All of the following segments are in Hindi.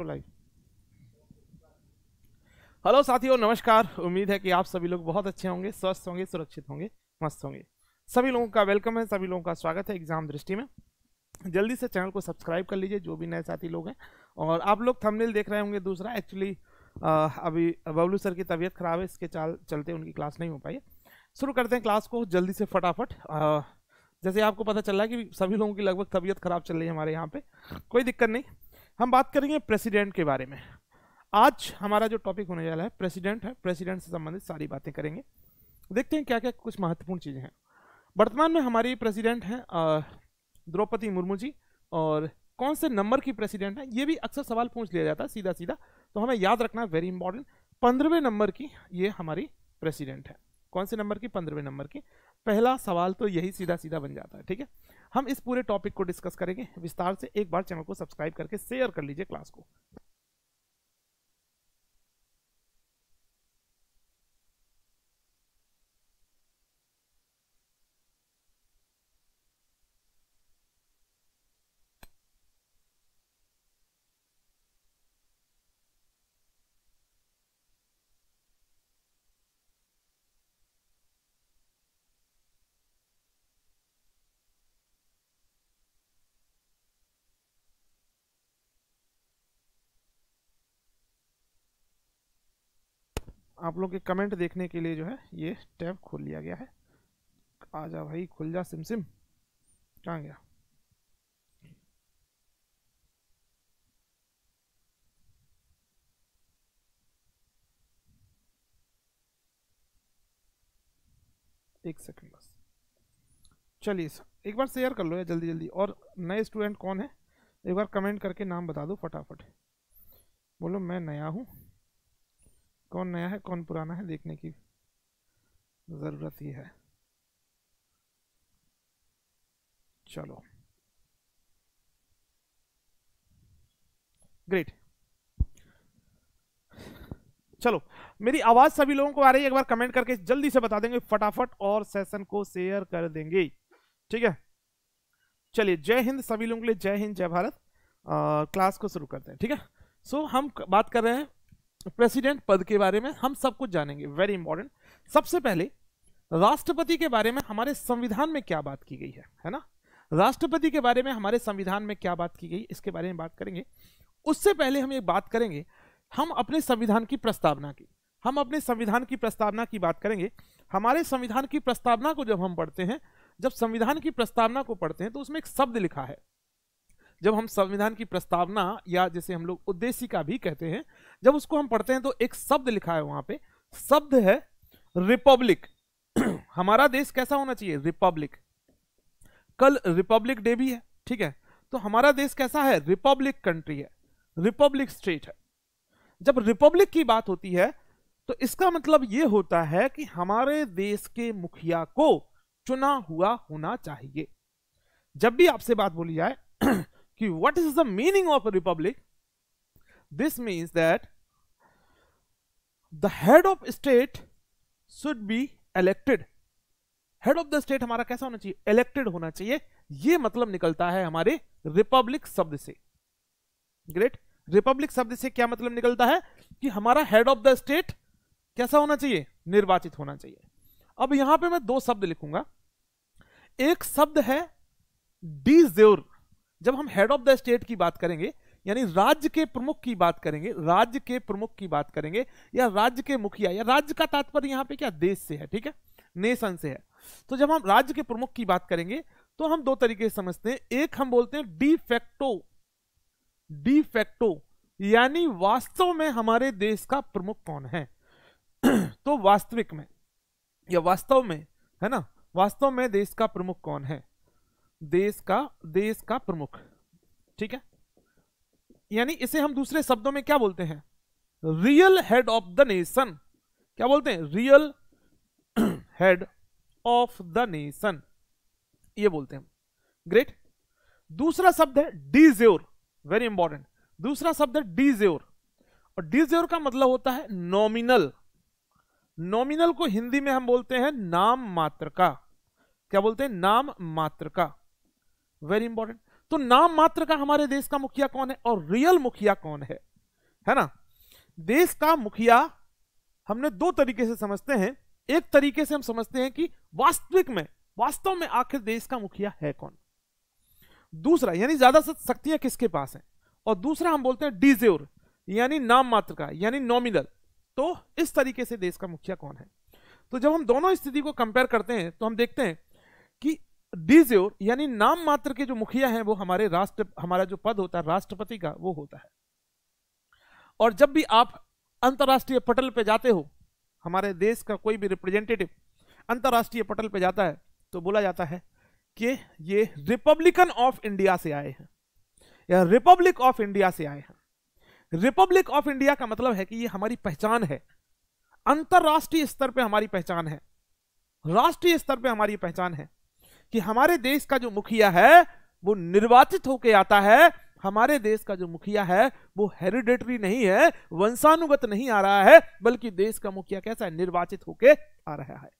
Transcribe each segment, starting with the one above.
हेलो साथियों नमस्कार उम्मीद है कि आप सभी लोग बहुत अच्छे होंगे स्वस्थ होंगे सुरक्षित होंगे मस्त होंगे सभी लोगों का वेलकम है सभी लोगों का स्वागत है एग्जाम दृष्टि में जल्दी से चैनल को सब्सक्राइब कर लीजिए जो भी नए साथी लोग हैं और आप लोग थंबनेल देख रहे होंगे दूसरा एक्चुअली अभी बबलू सर की तबीयत खराब है इसके चाल चलते उनकी क्लास नहीं हो पाई शुरू करते हैं क्लास को जल्दी से फटाफट जैसे आपको पता चल रहा है कि सभी लोगों की लगभग तबीयत खराब चल रही है हमारे यहाँ पे कोई दिक्कत नहीं हम बात करेंगे प्रेसिडेंट के बारे में आज हमारा जो टॉपिक होने वाला है प्रेसिडेंट है प्रेसिडेंट से संबंधित सारी बातें करेंगे देखते हैं क्या क्या कुछ महत्वपूर्ण चीज़ें हैं वर्तमान में हमारी प्रेसिडेंट हैं द्रौपदी मुर्मू जी और कौन से नंबर की प्रेसिडेंट है ये भी अक्सर सवाल पूछ लिया जाता है सीधा सीधा तो हमें याद रखना वेरी इंपॉर्टेंट पंद्रहवें नंबर की ये हमारी प्रेसिडेंट है कौन से नंबर की पंद्रहवें नंबर की पहला सवाल तो यही सीधा सीधा बन जाता है ठीक है हम इस पूरे टॉपिक को डिस्कस करेंगे विस्तार से एक बार चैनल को सब्सक्राइब करके शेयर कर लीजिए क्लास को आप लोग के कमेंट देखने के लिए जो है ये टैब खोल लिया गया है आ जा भाई खुल जा सिम सिम कहाँ गया एक सेकंड बस चलिए एक बार शेयर कर लो यार जल्दी जल्दी और नए स्टूडेंट कौन है एक बार कमेंट करके नाम बता दो फटाफट बोलो मैं नया हूँ कौन नया है कौन पुराना है देखने की ज़रूरत ही है चलो ग्रेट चलो मेरी आवाज सभी लोगों को आ रही है एक बार कमेंट करके जल्दी से बता देंगे फटाफट और सेशन को शेयर कर देंगे ठीक है चलिए जय हिंद सभी लोगों के लिए जय हिंद जय भारत आ, क्लास को शुरू करते हैं ठीक है सो so, हम बात कर रहे हैं प्रेसिडेंट पद के बारे में हम सब कुछ जानेंगे वेरी इंपॉर्टेंट सबसे पहले राष्ट्रपति के बारे में हमारे संविधान में क्या बात की गई है है ना राष्ट्रपति के बारे में हमारे संविधान में क्या बात की गई इसके बारे में बात करेंगे उससे पहले हम एक बात करेंगे हम अपने संविधान की प्रस्तावना की हम अपने संविधान की प्रस्तावना की बात करेंगे हमारे संविधान की प्रस्तावना को जब हम पढ़ते हैं जब संविधान की प्रस्तावना को पढ़ते हैं तो उसमें एक शब्द लिखा है जब हम संविधान की प्रस्तावना या जैसे हम लोग का भी कहते हैं जब उसको हम पढ़ते हैं तो एक शब्द लिखा है वहां पे शब्द है रिपब्लिक हमारा देश कैसा होना चाहिए रिपब्लिक कल रिपब्लिक डे भी है ठीक है तो हमारा देश कैसा है रिपब्लिक कंट्री है रिपब्लिक स्टेट है जब रिपब्लिक की बात होती है तो इसका मतलब यह होता है कि हमारे देश के मुखिया को चुना हुआ होना चाहिए जब भी आपसे बात बोली जाए कि what is the meaning of republic this means that the head of state should be elected head of the state हमारा कैसा होना चाहिए इलेक्टेड होना चाहिए यह मतलब निकलता है हमारे रिपब्लिक शब्द से ग्रेट रिपब्लिक शब्द से क्या मतलब निकलता है कि हमारा हेड ऑफ द स्टेट कैसा होना चाहिए निर्वाचित होना चाहिए अब यहां पे मैं दो शब्द लिखूंगा एक शब्द है डी ज्योर जब हम हेड ऑफ द स्टेट की बात करेंगे यानी राज्य के प्रमुख की बात करेंगे राज्य के प्रमुख की बात करेंगे या राज्य के मुखिया या राज्य का तात्पर्य यहाँ पे क्या देश से है ठीक है नेशन से है तो जब हम राज्य के प्रमुख की बात करेंगे तो हम दो तरीके से समझते हैं एक हम बोलते हैं डी फैक्टो डी फैक्टो यानी वास्तव में हमारे देश का प्रमुख कौन है तो वास्तविक में या वास्तव में है ना वास्तव में देश का प्रमुख कौन है देश का देश का प्रमुख ठीक है यानी इसे हम दूसरे शब्दों में क्या बोलते हैं real head of the nation क्या बोलते हैं real head of the nation ये बोलते हैं ग्रेट दूसरा शब्द है डीजेर वेरी इंपॉर्टेंट दूसरा शब्द है डीजेर और डीजेर का मतलब होता है नॉमिनल नॉमिनल को हिंदी में हम बोलते हैं नाम मात्र का क्या बोलते हैं नाम मात्र का वेरी इंपॉर्टेंट तो नाम मात्र का हमारे देश का मुखिया कौन है और रियल मुखिया कौन है है ना देश का मुखिया हमने दो तरीके से समझते हैं एक तरीके से हम समझते हैं कि वास्तविक में वास्तव में आखिर देश का मुखिया है कौन दूसरा यानी ज्यादा शक्तियां किसके पास हैं और दूसरा हम बोलते हैं डिजेवर यानी नाम मात्र का यानी नॉमिनल तो इस तरीके से देश का मुखिया कौन है तो जब हम दोनों स्थिति को कंपेयर करते हैं तो हम देखते हैं कि डिजोर यानी नाम मात्र के जो मुखिया हैं वो हमारे राष्ट्र हमारा जो पद होता है राष्ट्रपति का वो होता है और जब भी आप अंतर्राष्ट्रीय पटल पे जाते हो हमारे देश का कोई भी रिप्रेजेंटेटिव अंतर्राष्ट्रीय पटल पे जाता है तो बोला जाता है कि ये रिपब्लिकन ऑफ इंडिया से आए हैं या रिपब्लिक ऑफ इंडिया से आए हैं रिपब्लिक ऑफ इंडिया का मतलब है कि ये हमारी पहचान है अंतर्राष्ट्रीय स्तर पर हमारी पहचान है राष्ट्रीय स्तर पर हमारी पहचान है कि हमारे देश का जो मुखिया है वो निर्वाचित होके आता है हमारे देश का जो मुखिया है वो हेरिडेटरी नहीं है वंशानुगत नहीं आ रहा है बल्कि देश का मुखिया कैसा है निर्वाचित होके आ रहा है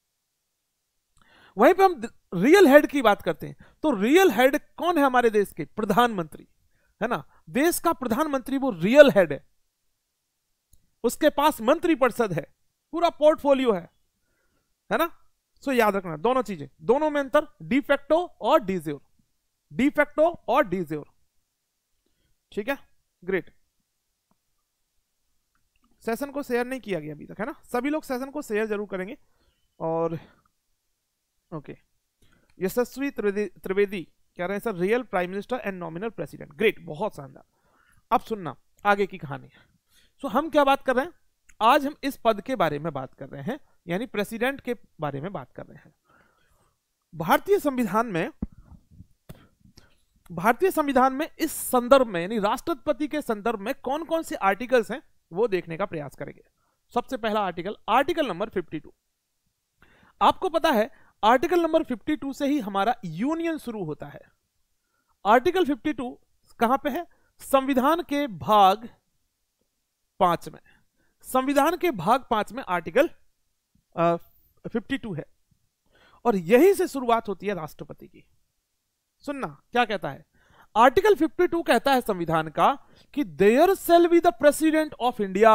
वहीं पे हम रियल हेड की बात करते हैं तो रियल हेड कौन है हमारे देश के प्रधानमंत्री है ना देश का प्रधानमंत्री वो रियल हेड है उसके पास मंत्रिपरिषद है पूरा पोर्टफोलियो है है ना सो याद रखना दोनों चीजें दोनों में अंतर डिफेक्टो और डीजेर डिफेक्टो और डीजेर ठीक है ग्रेट सेशन को शेयर नहीं किया गया अभी तक है ना सभी लोग सेशन को शेयर जरूर करेंगे और ओके यशस्वी त्रिवेदी कह रहे हैं sir real prime minister and nominal president great बहुत शानदार अब सुनना आगे की कहानी सो so, हम क्या बात कर रहे हैं आज हम इस पद के बारे में बात कर रहे हैं यानी प्रेसिडेंट के बारे में बात कर रहे हैं भारतीय संविधान में भारतीय संविधान में इस संदर्भ में यानी राष्ट्रपति के संदर्भ में कौन कौन से आर्टिकल्स हैं वो देखने का प्रयास करेंगे सबसे पहला आर्टिकल आर्टिकल नंबर 52 आपको पता है आर्टिकल नंबर 52 से ही हमारा यूनियन शुरू होता है आर्टिकल 52 कहां पर है संविधान के भाग पांच में संविधान के भाग पांच में आर्टिकल फिफ्टी टू है और यहीं से शुरुआत होती है राष्ट्रपति की सुनना क्या कहता है आर्टिकल 52 कहता है संविधान का कि there shall be the president of India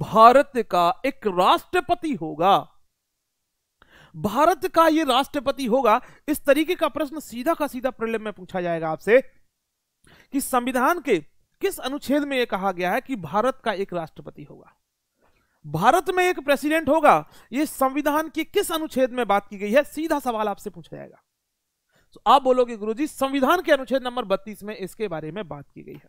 Bharat का एक राष्ट्रपति होगा भारत का ये राष्ट्रपति होगा इस तरीके का प्रश्न सीधा का सीधा प्रलम में पूछा जाएगा आपसे कि संविधान के किस अनुच्छेद में यह कहा गया है कि भारत का एक राष्ट्रपति होगा भारत में एक प्रेसिडेंट होगा ये संविधान के किस अनुच्छेद में बात की गई है सीधा सवाल आपसे पूछा जाएगा तो आप बोलोगे गुरुजी संविधान के अनुच्छेद नंबर 32 में इसके बारे में बात की गई है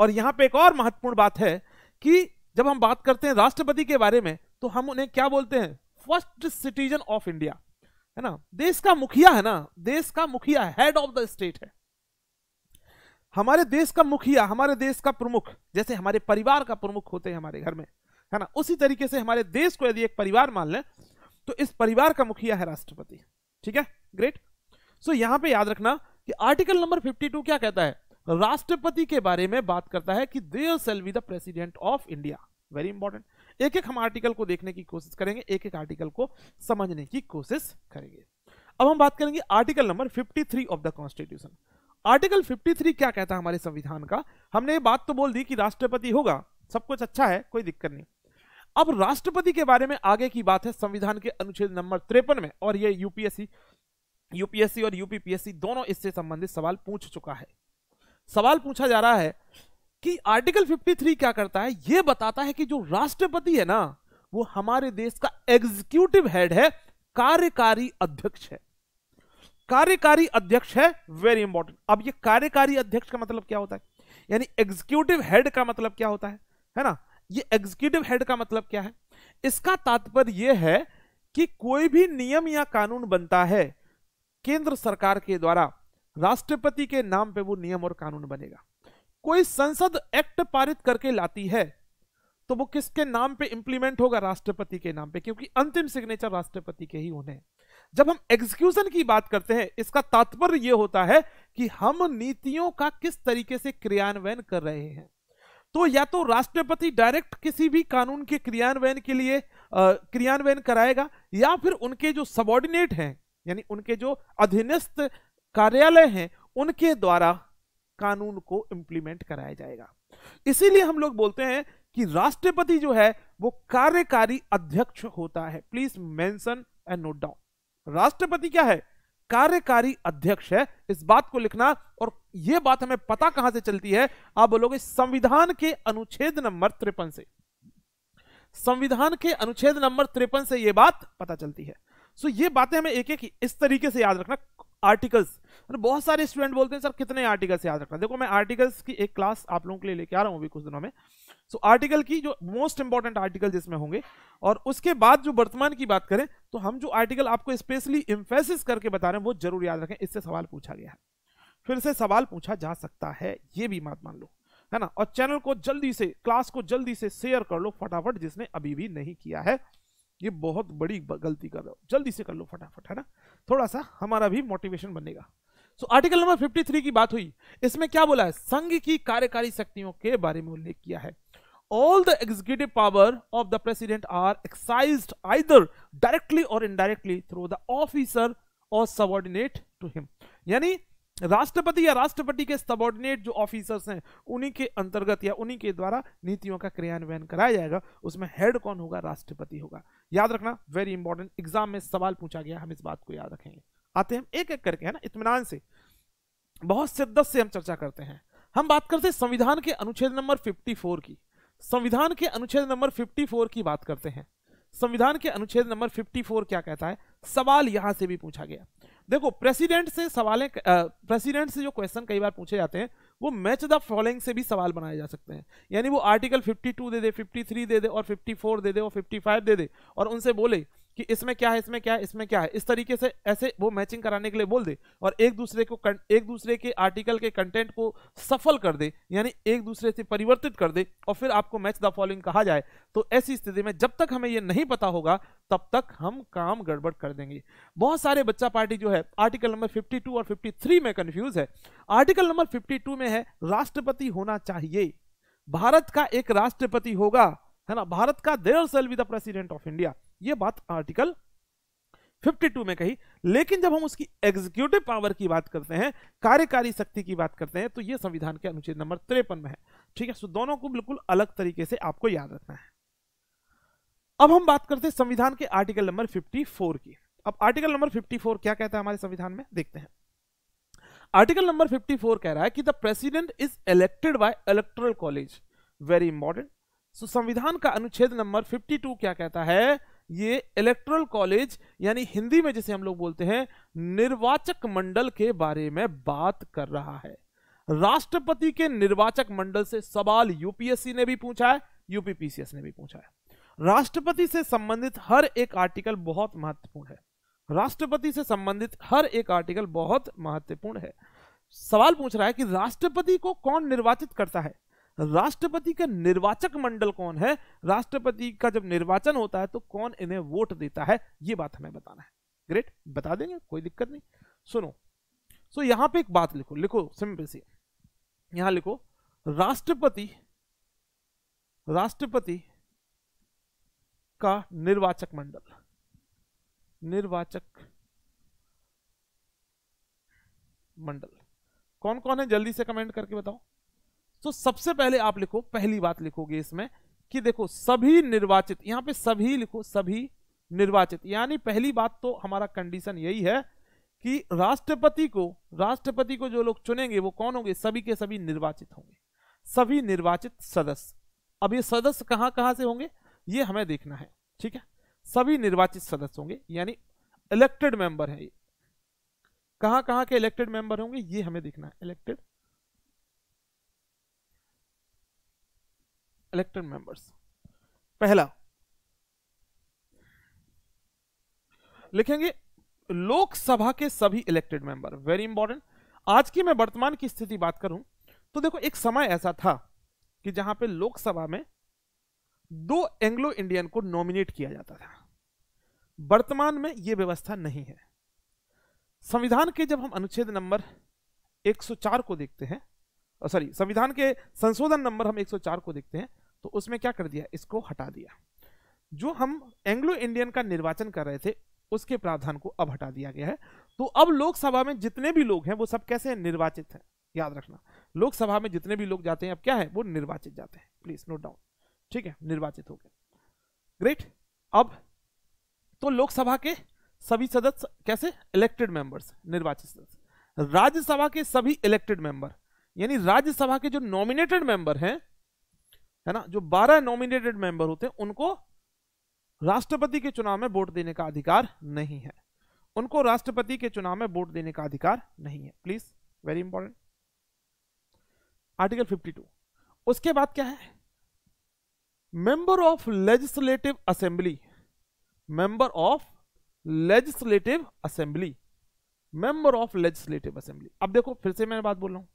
और यहां पे एक और महत्वपूर्ण बात है कि जब हम बात करते हैं राष्ट्रपति के बारे में तो हम उन्हें क्या बोलते हैं फर्स्ट सिटीजन ऑफ इंडिया है ना देश का मुखिया है ना देश का मुखिया हेड ऑफ द स्टेट है हमारे देश का मुखिया हमारे देश का प्रमुख जैसे हमारे परिवार का प्रमुख होते हैं हमारे घर में है ना उसी तरीके से हमारे देश को यदि एक परिवार मान लें तो इस परिवार का मुखिया है राष्ट्रपति ठीक है ग्रेट सो so, यहां पे याद रखना कि आर्टिकल नंबर 52 क्या कहता है राष्ट्रपति के बारे में बात करता है कि there shall be the president of India very important एक एक हम आर्टिकल को देखने की कोशिश करेंगे एक एक आर्टिकल को समझने की कोशिश करेंगे अब हम बात करेंगे article number 53 of the constitution article 53 क्या कहता है हमारे संविधान का हमने ये बात तो बोल दी कि राष्ट्रपति होगा सब कुछ अच्छा है कोई दिक्कत नहीं अब राष्ट्रपति के बारे में आगे की बात है संविधान के अनुच्छेद नंबर त्रेपन में और यह यूपीएससी यूपीएससी और यूपीपीएससी दोनों इससे संबंधित सवाल पूछ चुका है सवाल पूछा जा रहा है कि आर्टिकल 53 क्या करता है यह बताता है कि जो राष्ट्रपति है ना वो हमारे देश का एग्जीक्यूटिव हेड है कार्यकारी अध्यक्ष है कार्यकारी अध्यक्ष है वेरी इंपॉर्टेंट अब यह कार्यकारी अध्यक्ष का मतलब क्या होता है यानी एग्जीक्यूटिव हेड का मतलब क्या होता है है ना ये एग्जीक्यूटिव हेड का मतलब क्या है इसका तात्पर्य यह है कि कोई भी नियम या कानून बनता है केंद्र सरकार के द्वारा राष्ट्रपति के नाम पे वो नियम और कानून बनेगा कोई संसद एक्ट पारित करके लाती है तो वो किसके नाम पे इंप्लीमेंट होगा राष्ट्रपति के नाम पे क्योंकि अंतिम सिग्नेचर राष्ट्रपति के ही होने जब हम एग्जीक्यूशन की बात करते हैं इसका तात्पर्य यह होता है कि हम नीतियों का किस तरीके से क्रियान्वयन कर रहे हैं तो या तो राष्ट्रपति डायरेक्ट किसी भी कानून के क्रियान्वयन के लिए क्रियान्वयन कराएगा या फिर उनके जो सबॉर्डिनेट हैं यानी उनके जो अधीनस्थ कार्यालय हैं उनके द्वारा कानून को इंप्लीमेंट कराया जाएगा इसीलिए हम लोग बोलते हैं कि राष्ट्रपति जो है वो कार्यकारी अध्यक्ष होता है please mention and note down राष्ट्रपति क्या है कार्यकारी अध्यक्ष है इस बात को लिखना और यह बात हमें पता कहां से चलती है आप बोलोगे संविधान के अनुच्छेद नंबर तिरपन से संविधान के अनुच्छेद नंबर त्रिपन से यह बात पता चलती है सो ये बातें हमें एक एक इस तरीके से याद रखना आर्टिकल्स मतलब बहुत सारे स्टूडेंट बोलते हैं सर कितने आर्टिकल्स याद रखना देखो मैं आर्टिकल्स की एक क्लास आप लोगों के लिए लेके आ रहा हूं अभी कुछ दिनों में सो आर्टिकल की जो मोस्ट इंपॉर्टेंट आर्टिकल जिसमें होंगे और उसके बाद जो वर्तमान की बात करें तो हम जो आर्टिकल आपको स्पेशली इम्फेसिस करके बता रहे हैं वो जरूर याद रखें इससे सवाल पूछा गया है फिर से सवाल पूछा जा सकता है ये भी मत मान लो है ना और चैनल को जल्दी से क्लास को जल्दी से शेयर कर लो फटाफट जिसने अभी भी नहीं किया है ये बहुत बड़ी गलती कर रहे हो जल्दी से कर लो फटाफट है ना थोड़ा सा हमारा भी मोटिवेशन बनेगा सो आर्टिकल नंबर 53 की बात हुई इसमें क्या बोला है संघ की कार्यकारी शक्तियों के बारे में उल्लेख किया है all the executive power of the president are exercised either directly or indirectly through the officer or subordinate to him yani राष्ट्रपति या राष्ट्रपति के सबॉर्डिनेट जो ऑफिसर्स हैं उन्हीं के अंतर्गत या उन्हीं के द्वारा नीतियों का क्रियान्वयन कराया जाएगा उसमें हेड कौन होगा राष्ट्रपति होगा याद रखना वेरी इंपॉर्टेंट एग्जाम में सवाल पूछा गया हम इस बात को याद रखेंगे आते हैं एक एक करके है ना इतमान से बहुत शिद्दत से हम चर्चा करते हैं हम बात करते हैं संविधान के अनुच्छेद नंबर फिफ्टी की संविधान के अनुच्छेद नंबर 54 की बात करते हैं संविधान के अनुच्छेद नंबर 54 क्या कहता है सवाल यहां से भी पूछा गया देखो प्रेसिडेंट से सवालें प्रेसिडेंट से जो क्वेश्चन कई बार पूछे जाते हैं वो मैच द फॉलोइंग से भी सवाल बनाए जा सकते हैं यानी वो आर्टिकल 52 दे दे 53 दे दे और 54 दे दे और 55 दे दे और उनसे बोले कि इसमें क्या है इसमें क्या है इसमें क्या है इस तरीके से ऐसे वो मैचिंग कराने के लिए बोल दे और एक दूसरे को एक दूसरे के आर्टिकल के कंटेंट को सफल कर दे यानी एक दूसरे से परिवर्तित कर दे और फिर आपको मैच द फॉलोइंग कहा जाए तो ऐसी स्थिति में जब तक हमें ये नहीं पता होगा तब तक हम काम गड़बड़ कर देंगे बहुत सारे बच्चा पार्टी जो है आर्टिकल नंबर फिफ्टी और फिफ्टी में कन्फ्यूज है आर्टिकल नंबर फिफ्टी में है राष्ट्रपति होना चाहिए भारत का एक राष्ट्रपति होगा है ना भारत का there shall be the president of India ये बात आर्टिकल 52 में कही लेकिन जब हम उसकी एग्जीक्यूटिव पावर की बात करते हैं कार्यकारी शक्ति की बात करते हैं तो ये संविधान के अनुच्छेद नंबर तिरपन में है ठीक है सो दोनों को बिल्कुल अलग तरीके से आपको याद रखना है अब हम बात करते हैं संविधान के आर्टिकल नंबर 54 की अब आर्टिकल नंबर 54 क्या कहता है हमारे संविधान में देखते हैं आर्टिकल नंबर 54 कह रहा है कि the president is elected by electoral college very important so संविधान का अनुच्छेद नंबर 52 क्या कहता है ये इलेक्ट्रल कॉलेज यानी हिंदी में जैसे हम लोग बोलते हैं निर्वाचक मंडल के बारे में बात कर रहा है राष्ट्रपति के निर्वाचक मंडल से सवाल यूपीएससी ने भी पूछा है यूपीपीसीएस ने भी पूछा है राष्ट्रपति से संबंधित हर एक आर्टिकल बहुत महत्वपूर्ण है राष्ट्रपति से संबंधित हर एक आर्टिकल बहुत महत्वपूर्ण है सवाल पूछ रहा है कि राष्ट्रपति को कौन निर्वाचित करता है राष्ट्रपति का निर्वाचक मंडल कौन है राष्ट्रपति का जब निर्वाचन होता है तो कौन इन्हें वोट देता है ये बात हमें बताना है ग्रेट बता देंगे कोई दिक्कत नहीं सुनो सो so, यहां पे एक बात लिखो लिखो सिंपल सी यहां लिखो राष्ट्रपति राष्ट्रपति का निर्वाचक मंडल निर्वाचक मंडल कौन कौन है जल्दी से कमेंट करके बताओ तो सबसे पहले आप लिखो पहली बात लिखोगे इसमें कि देखो सभी निर्वाचित यहां पे सभी लिखो सभी निर्वाचित यानी पहली बात तो हमारा कंडीशन यही है कि राष्ट्रपति को राष्ट्रपति को जो लोग चुनेंगे वो कौन होंगे सभी के सभी निर्वाचित होंगे सभी निर्वाचित सदस्य अब ये सदस्य कहां कहां से होंगे ये हमें देखना है ठीक है सभी निर्वाचित सदस्य होंगे यानी इलेक्टेड मेंबर है ये कहां कहां के इलेक्टेड मेंबर होंगे ये हमें देखना है इलेक्टेड इलेक्टेड मेंबर्स पहला लिखेंगे लोकसभा के सभी इलेक्टेड मेंबर वेरी इंपॉर्टेंट आज की मैं वर्तमान की स्थिति बात करूं तो देखो एक समय ऐसा था कि जहां पे लोकसभा में दो एंग्लो इंडियन को नॉमिनेट किया जाता था वर्तमान में यह व्यवस्था नहीं है संविधान के जब हम अनुच्छेद नंबर 104 को देखते हैं सॉरी संविधान के संशोधन नंबर हम 104 को देखते हैं तो उसमें क्या कर दिया इसको हटा दिया जो हम एंग्लो इंडियन का निर्वाचन कर रहे थे उसके प्रावधान को अब हटा दिया गया है तो अब लोकसभा में जितने भी लोग हैं वो सब कैसे निर्वाचित हैं याद रखना लोकसभा में जितने भी लोग जाते हैं अब क्या है वो निर्वाचित जाते हैं प्लीज नोट डाउन ठीक है निर्वाचित हो गए ग्रेट अब तो लोकसभा के सभी सदस्य कैसे इलेक्टेड मेंबर्स निर्वाचित सदस्य राज्यसभा के सभी इलेक्टेड मेंबर यानी राज्यसभा के जो नॉमिनेटेड मेंबर हैं है ना जो बारह नॉमिनेटेड मेंबर होते हैं उनको राष्ट्रपति के चुनाव में वोट देने का अधिकार नहीं है उनको राष्ट्रपति के चुनाव में वोट देने का अधिकार नहीं है प्लीज वेरी इंपॉर्टेंट आर्टिकल 52 उसके बाद क्या है member of legislative assembly member of legislative assembly member of legislative assembly अब देखो फिर से मैं बात बोल रहा हूं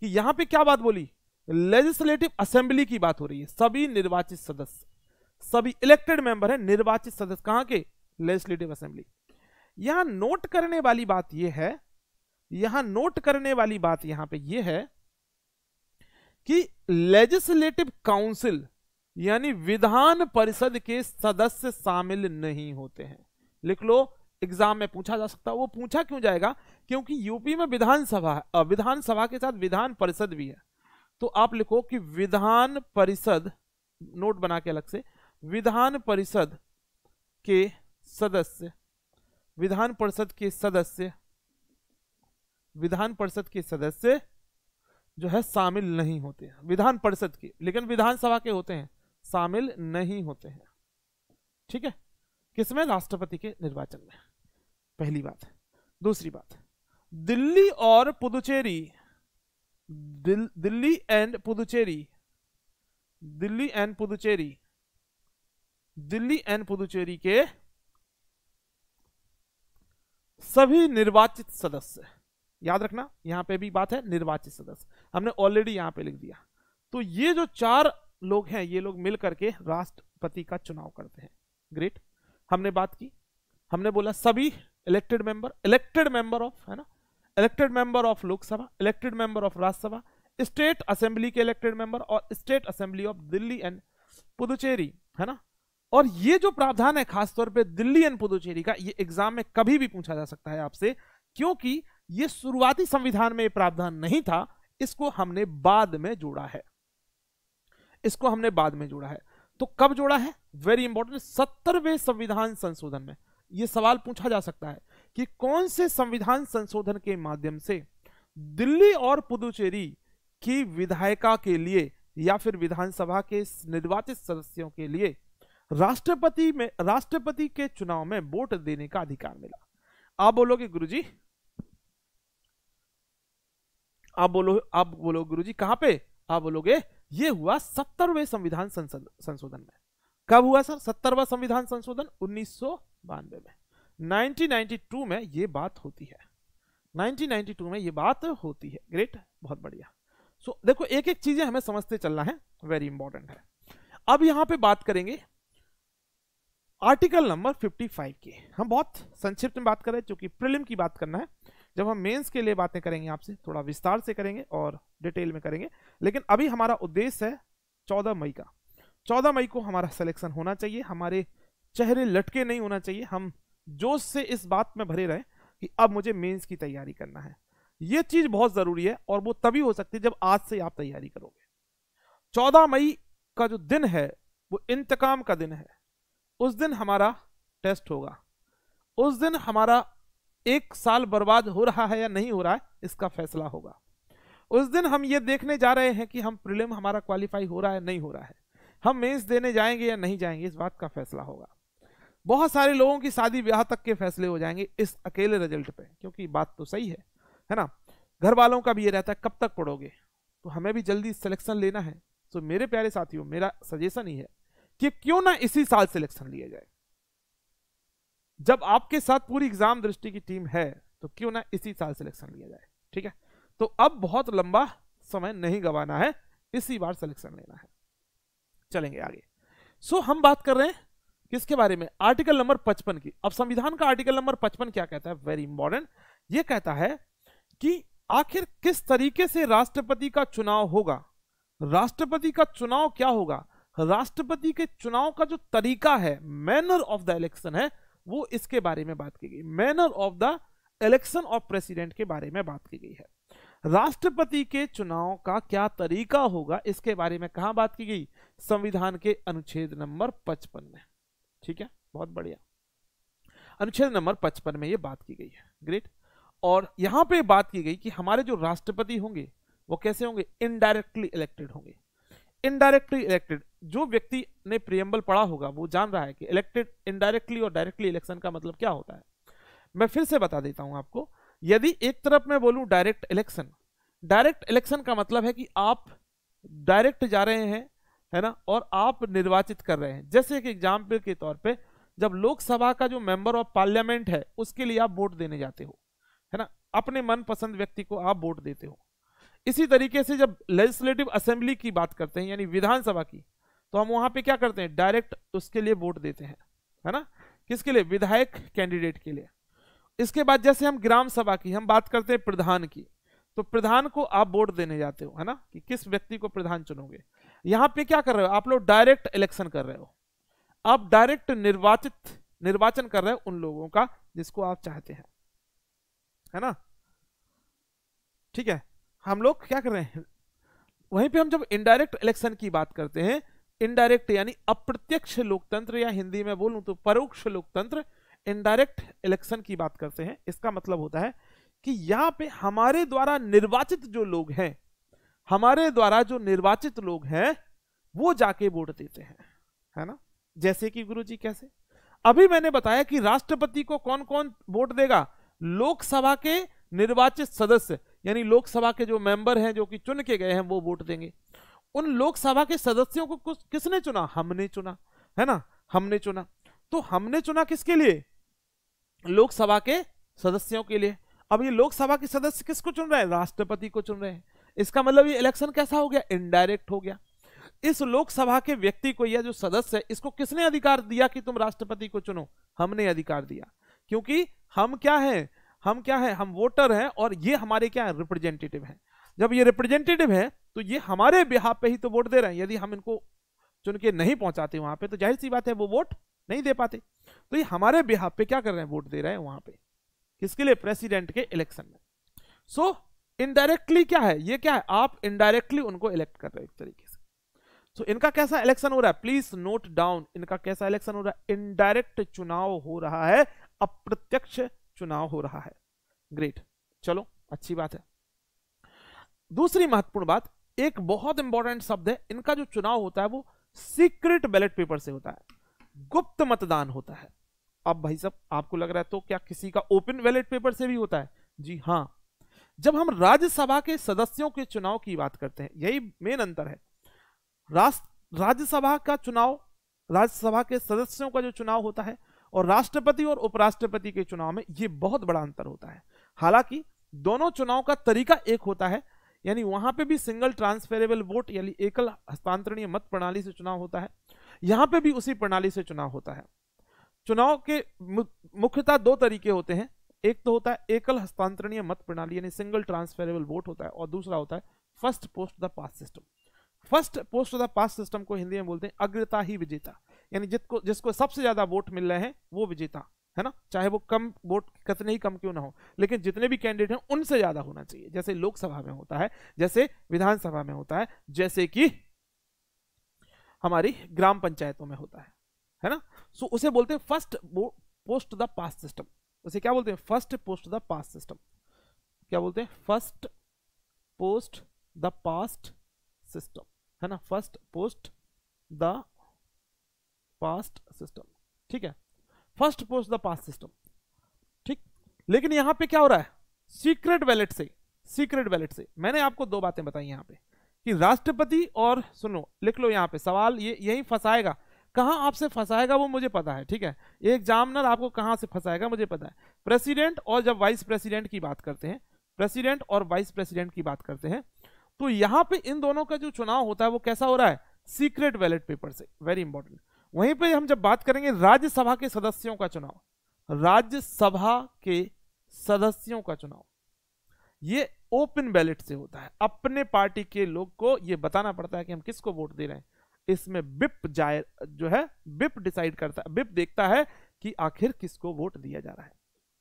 कि यहां पे क्या बात बोली लेजिस्लेटिव असेंबली की बात हो रही है सभी निर्वाचित सदस्य सभी इलेक्टेड मेंबर है निर्वाचित सदस्य कहां के लेजिस्लेटिव असेंबली यहां नोट करने वाली बात यह है यहां नोट करने वाली बात यहां पे यह है कि लेजिस्लेटिव काउंसिल यानी विधान परिषद के सदस्य शामिल नहीं होते हैं लिख लो एग्जाम में पूछा जा सकता है वो पूछा क्यों जाएगा क्योंकि यूपी में विधानसभा विधानसभा के साथ विधान परिषद भी है तो आप लिखो कि विधान परिषद नोट बना के अलग से विधान परिषद के सदस्य विधान परिषद के सदस्य विधान परिषद के सदस्य जो है शामिल नहीं होते हैं विधान परिषद के लेकिन विधानसभा के होते हैं शामिल नहीं होते हैं ठीक है किसमें राष्ट्रपति के निर्वाचन में पहली बात दूसरी बात दिल्ली और Puducherry Delhi and Puducherry Delhi and Puducherry Delhi and Puducherry के सभी निर्वाचित सदस्य याद रखना यहां पे भी बात है निर्वाचित सदस्य हमने ऑलरेडी यहां पे लिख दिया तो ये जो चार लोग हैं ये लोग मिल करके राष्ट्रपति का चुनाव करते हैं ग्रेट हमने बात की हमने बोला सभी elected member elected member of है ना elected member of Lok Sabha elected member of Rajya Sabha state assembly के इलेक्टेड मेंबर और state assembly of Delhi and Puducherry है ना और ये जो प्रावधान है खासतौर पे दिल्ली एंड पुदुचेरी का ये एग्जाम में कभी भी पूछा जा सकता है आपसे क्योंकि ये शुरुआती संविधान में ये प्रावधान नहीं था इसको हमने बाद में जोड़ा है इसको हमने बाद में जोड़ा है तो कब जोड़ा है वेरी इंपॉर्टेंट सत्तरवें संविधान संशोधन में यह सवाल पूछा जा सकता है कि कौन से संविधान संशोधन के माध्यम से दिल्ली और पुदुचेरी की विधायिका के लिए या फिर विधानसभा के निर्वाचित सदस्यों के लिए राष्ट्रपति में राष्ट्रपति के चुनाव में वोट देने का अधिकार मिला आप बोलोगे गुरुजी आप बोलो आप बोलो गुरुजी कहां पे आप बोलोगे ये हुआ सत्तरवे संविधान संशोधन में कब हुआ सर सत्तरवा संविधान संशोधन उन्नीस में 1992 में ये बात होती है 1992 में ये बात होती है ग्रेट बहुत बढ़िया सो so, देखो एक एक चीजें हमें समझते चलना है वेरी इंपॉर्टेंट है अब यहां पे बात करेंगे आर्टिकल नंबर 55 की हम बहुत संक्षिप्त में बात करें क्योंकि प्रिलिम की बात करना है जब हम मेंस के लिए बातें करेंगे आपसे थोड़ा विस्तार से करेंगे और डिटेल में करेंगे लेकिन अभी हमारा उद्देश्य है चौदह मई का चौदह मई को हमारा सिलेक्शन होना चाहिए हमारे चेहरे लटके नहीं होना चाहिए हम जोश से इस बात में भरे रहें कि अब मुझे मेंस की तैयारी करना है ये चीज़ बहुत ज़रूरी है और वो तभी हो सकती है जब आज से आप तैयारी करोगे चौदह मई का जो दिन है वो इंतकाम का दिन है उस दिन हमारा टेस्ट होगा उस दिन हमारा एक साल बर्बाद हो रहा है या नहीं हो रहा है इसका फैसला होगा उस दिन हम ये देखने जा रहे हैं कि हम प्रिलिम हमारा क्वालिफाई हो रहा है नहीं हो रहा है हम मेंस देने जाएंगे या नहीं जाएंगे इस बात का फैसला होगा बहुत सारे लोगों की शादी ब्याह तक के फैसले हो जाएंगे इस अकेले रिजल्ट पे क्योंकि बात तो सही है है ना घर वालों का भी ये रहता है कब तक पढ़ोगे तो हमें भी जल्दी सिलेक्शन लेना है तो मेरे प्यारे साथियों मेरा सजेशन ही है कि क्यों ना इसी साल सिलेक्शन लिया जाए जब आपके साथ पूरी एग्जाम दृष्टि की टीम है तो क्यों ना इसी साल सिलेक्शन लिया जाए ठीक है तो अब बहुत लंबा समय नहीं गंवाना है इसी बार सिलेक्शन लेना है चलेंगे आगे सो so, हम बात कर रहे हैं किसके बारे में आर्टिकल नंबर पचपन की अब संविधान का आर्टिकल नंबर पचपन क्या कहता है वेरी इंपॉर्टेंट ये कहता है कि आखिर किस तरीके से राष्ट्रपति का चुनाव होगा राष्ट्रपति का चुनाव क्या होगा राष्ट्रपति के चुनाव का जो तरीका है मैनर ऑफ द इलेक्शन है वो इसके बारे में बात की गई manner of the election of president के बारे में बात की गई है राष्ट्रपति के चुनाव का क्या तरीका होगा इसके बारे में कहा बात की गई संविधान के अनुच्छेद नंबर पचपन में ठीक है बहुत बढ़िया अनुच्छेद नंबर पचपन में ये बात की गई है ग्रेट और यहाँ पे बात की गई कि हमारे जो राष्ट्रपति होंगे वो कैसे होंगे इनडायरेक्टली इलेक्टेड होंगे इनडायरेक्टली इलेक्टेड जो व्यक्ति ने प्रियम्बल पढ़ा होगा वो जान रहा है कि इलेक्टेड इनडायरेक्टली और डायरेक्टली इलेक्शन का मतलब क्या होता है मैं फिर से बता देता हूं आपको यदि एक तरफ मैं बोलूं डायरेक्ट इलेक्शन डायरेक्ट इलेक्शन का मतलब है कि आप डायरेक्ट जा रहे हैं है ना और आप निर्वाचित कर रहे हैं जैसे एक एग्जाम्पल के तौर पे जब लोकसभा का जो मेंबर ऑफ पार्लियामेंट है उसके लिए आप वोट देने जाते हो है ना अपने मनपसंद व्यक्ति को आप वोट देते हो इसी तरीके से जब लेजिस्लेटिव असेंबली की बात करते हैं यानी विधानसभा की तो हम वहां पे क्या करते हैं डायरेक्ट उसके लिए वोट देते हैं है ना किसके लिए विधायक कैंडिडेट के लिए इसके बाद जैसे हम ग्राम सभा की हम बात करते हैं प्रधान की तो प्रधान को आप वोट देने जाते हो है ना कि किस व्यक्ति को प्रधान चुनोगे यहां पे क्या कर रहे हो आप लोग डायरेक्ट इलेक्शन कर रहे हो आप डायरेक्ट निर्वाचित निर्वाचन कर रहे हो उन लोगों का जिसको आप चाहते हैं है ना ठीक है हम लोग क्या कर रहे हैं वहीं पे हम जब इनडायरेक्ट इलेक्शन की बात करते हैं इनडायरेक्ट यानी अप्रत्यक्ष लोकतंत्र या हिंदी में बोलूं तो परोक्ष लोकतंत्र इनडायरेक्ट इलेक्शन की बात करते हैं इसका मतलब होता है कि यहां पे हमारे द्वारा निर्वाचित जो लोग हैं हमारे द्वारा जो निर्वाचित लोग हैं वो जाके वोट देते हैं है ना जैसे कि गुरुजी कैसे अभी मैंने बताया कि राष्ट्रपति को कौन कौन वोट देगा लोकसभा के निर्वाचित सदस्य यानी लोकसभा के जो मेंबर हैं जो कि चुन के गए हैं वो वोट देंगे उन लोकसभा के सदस्यों को कुछ किसने चुना हमने चुना है ना हमने चुना तो हमने चुना किसके लिए लोकसभा के सदस्यों के लिए अब ये लोकसभा के सदस्य किसको चुन रहे हैं राष्ट्रपति को चुन रहे हैं इसका मतलब ये इलेक्शन कैसा हो गया इनडायरेक्ट हो गया इस लोकसभा के व्यक्ति को या जो सदस्य है इसको किसने अधिकार दिया कि तुम राष्ट्रपति को चुनो हमने अधिकार दिया क्योंकि हम क्या है हम क्या हैं हम वोटर हैं और ये हमारे क्या है रिप्रेजेंटेटिव हैं जब ये रिप्रेजेंटेटिव है तो ये हमारे बिहार पे ही तो वोट दे रहे हैं यदि हम इनको चुन के नहीं पहुंचाते वहां पे तो जाहिर सी बात है वो वोट नहीं दे पाते तो ये हमारे बिहार पे क्या कर रहे हैं वोट दे रहे हैं वहां पे किसके लिए प्रेसिडेंट के इलेक्शन में सो so, इनडायरेक्टली क्या है ये क्या है आप इनडायरेक्टली उनको इलेक्ट कर रहे हैं एक तरीके से सो so, इनका कैसा इलेक्शन हो रहा है प्लीज नोट डाउन इनका कैसा इलेक्शन हो रहा है इनडायरेक्ट चुनाव हो रहा है अप्रत्यक्ष चुनाव हो रहा है ग्रेट चलो अच्छी बात है दूसरी महत्वपूर्ण बात एक बहुत इंपॉर्टेंट शब्द है इनका जो चुनाव होता है वो सीक्रेट बैलेट पेपर से होता है गुप्त मतदान होता है अब भाई साहब आपको लग रहा है तो क्या किसी का ओपन बैलेट पेपर से भी होता है जी हाँ जब हम राज्यसभा के सदस्यों के चुनाव की बात करते हैं यही मेन अंतर है राज्यसभा का चुनाव राज्यसभा के सदस्यों का जो चुनाव होता है और राष्ट्रपति और उपराष्ट्रपति के चुनाव में ये बहुत बड़ा अंतर होता है हालांकि दोनों चुनाव का तरीका एक होता है यानी वहां पे भी सिंगल ट्रांसफेरेबल वोट यानी एकल हस्तांतरणीय मत प्रणाली से चुनाव होता है यहां पे भी उसी प्रणाली से चुनाव होता है चुनाव के मुख्यतः दो तरीके होते हैं एक तो होता है एकल हस्तांतरणीय मत प्रणाली यानी सिंगल ट्रांसफेरेबल वोट होता है और दूसरा होता है first post the pass system first post the pass system को हिंदी में बोलते हैं अग्रता ही विजेता यानी जिसको जिसको सबसे ज्यादा वोट मिल रहे हैं वो विजेता है ना चाहे वो कम वोट कितने ही कम क्यों ना हो लेकिन जितने भी कैंडिडेट हैं उनसे ज्यादा होना चाहिए जैसे लोकसभा में होता है जैसे विधानसभा में होता है जैसे कि हमारी ग्राम पंचायतों में होता है है ना सो उसे बोलते हैं first post the pass system उसे क्या बोलते हैं first post the past system क्या बोलते हैं first post the past system है ना first post the past system ठीक है first post the past system ठीक लेकिन यहां पे क्या हो रहा है सीक्रेट वैलेट से सीक्रेट वैलेट से मैंने आपको दो बातें बताई यहां पे कि राष्ट्रपति और सुनो लिख लो यहां पे सवाल ये यही फंसाएगा कहाँ आपसे फंसाएगा वो मुझे पता है ठीक है एग्जामिनर आपको कहाँ से फंसाएगा मुझे पता है प्रेसिडेंट और जब वाइस प्रेसिडेंट की बात करते हैं प्रेसिडेंट और वाइस प्रेसिडेंट की बात करते हैं तो यहाँ पे इन दोनों का जो चुनाव होता है वो कैसा हो रहा है सीक्रेट बैलेट पेपर से वेरी इंपॉर्टेंट वहीं पर हम जब बात करेंगे राज्यसभा के सदस्यों का चुनाव राज्यसभा के सदस्यों का चुनाव ये ओपन बैलेट से होता है अपने पार्टी के लोग को ये बताना पड़ता है कि हम किसको वोट दे रहे हैं इसमें बिप जाय जो है बिप डिसाइड करता है बिप देखता है कि आखिर किसको वोट दिया जा रहा है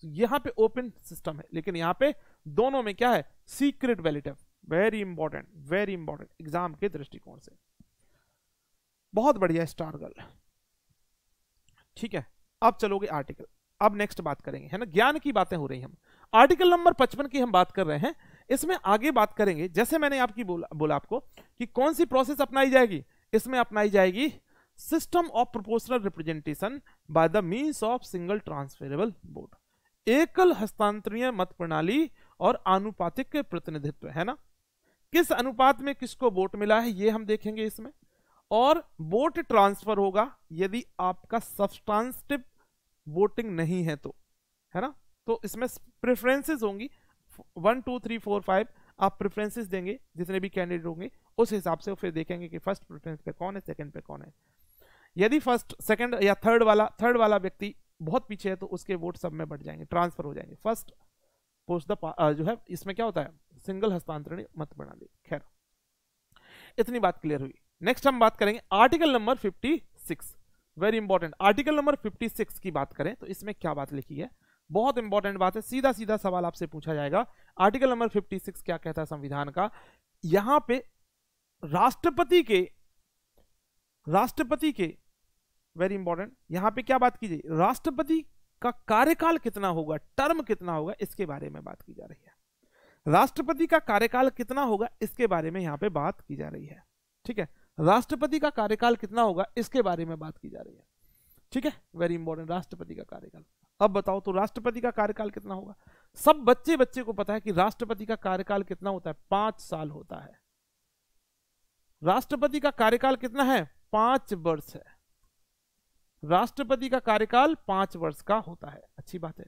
तो यहां पे ओपन सिस्टम है लेकिन यहां पे दोनों में क्या है सीक्रेट वैलिटिव very important very important exam के दृष्टिकोण से बहुत बढ़िया स्टार गर्ल ठीक है अब चलोगे आर्टिकल अब नेक्स्ट बात करेंगे है ना ज्ञान की बातें हो रही हम आर्टिकल नंबर पचपन की हम बात कर रहे हैं इसमें आगे बात करेंगे जैसे मैंने आपकी बोला बोला आपको कि कौन सी प्रोसेस अपनाई जाएगी इसमें अपनाई जाएगी system of proportional representation by the means of single transferable बोर्ड एकल हस्तांतरीय मत प्रणाली और आनुपातिक प्रतिनिधित्व है ना किस अनुपात में किसको वोट मिला है ये हम देखेंगे इसमें और वोट ट्रांसफर होगा यदि आपका सब्सटांसटिव वोटिंग नहीं है तो है ना तो इसमें प्रेफरेंसेस होंगी one two three four five आप प्रेफरेंसेस देंगे जितने भी कैंडिडेट होंगे उस हिसाब से फिर देखेंगे कि फर्स्ट प्रेफरेंस पे कौन है सेकंड पे कौन है यदि फर्स्ट सेकंड या थर्ड वाला थर्ड वाला व्यक्ति बहुत पीछे है तो उसके वोट सब में बढ़ जाएंगे ट्रांसफर हो जाएंगे फर्स्ट पोस्ट द जो है इसमें क्या होता है सिंगल हस्तांतरण मत बना दे खैर इतनी बात क्लियर हुई नेक्स्ट हम बात करेंगे article number fifty very important article number 56 की बात करें तो इसमें क्या बात लिखी है बहुत इंपॉर्टेंट बात है सीधा सीधा सवाल आपसे पूछा जाएगा आर्टिकल नंबर 56 क्या कहता है संविधान का यहां पे राष्ट्रपति के राष्ट्रपति के वेरी इंपॉर्टेंट यहां पे क्या बात की जाए राष्ट्रपति का कार्यकाल कितना होगा टर्म कितना होगा इसके बारे में बात की जा रही है राष्ट्रपति का कार्यकाल कितना होगा इसके बारे में यहां पे बात की जा रही है ठीक है राष्ट्रपति का कार्यकाल कितना होगा इसके बारे में बात की जा रही है ठीक है वेरी इंपॉर्टेंट राष्ट्रपति का कार्यकाल अब बताओ तो राष्ट्रपति का कार्यकाल कितना होगा सब बच्चे बच्चे को पता है कि राष्ट्रपति का कार्यकाल कितना होता है पांच साल होता है राष्ट्रपति का कार्यकाल कितना है पांच वर्ष है राष्ट्रपति का कार्यकाल पांच वर्ष का होता है अच्छी बात है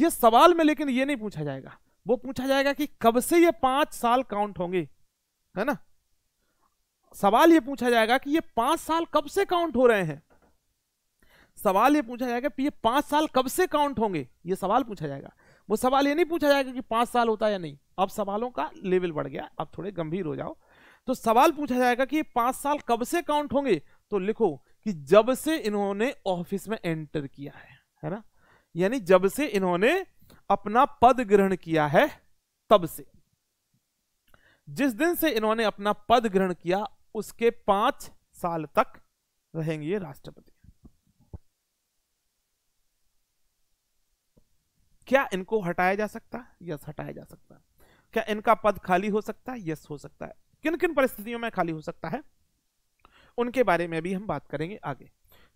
यह सवाल में लेकिन यह नहीं पूछा जाएगा वो पूछा जाएगा कि कब से यह पांच साल काउंट होंगे है ना सवाल यह पूछा जाएगा कि यह पांच साल कब से काउंट हो रहे हैं सवाल यह पूछा जाएगा कि ये पांच साल कब से काउंट होंगे यह सवाल पूछा जाएगा वो सवाल यह नहीं पूछा जाएगा कि पांच साल होता है या नहीं अब सवालों का लेवल बढ़ गया अब थोड़े गंभीर हो जाओ तो सवाल पूछा जाएगा कि पांच साल कब से काउंट होंगे तो लिखो कि जब से इन्होंने ऑफिस में एंटर किया है है ना यानी जब से इन्होंने अपना पद ग्रहण किया है तब से जिस दिन से इन्होंने अपना पद ग्रहण किया उसके पांच साल तक रहेंगे राष्ट्रपति क्या इनको हटाया जा सकता है यस हटाया जा सकता है क्या इनका पद खाली हो सकता है यस हो सकता है किन किन परिस्थितियों में खाली हो सकता है उनके बारे में भी हम बात करेंगे आगे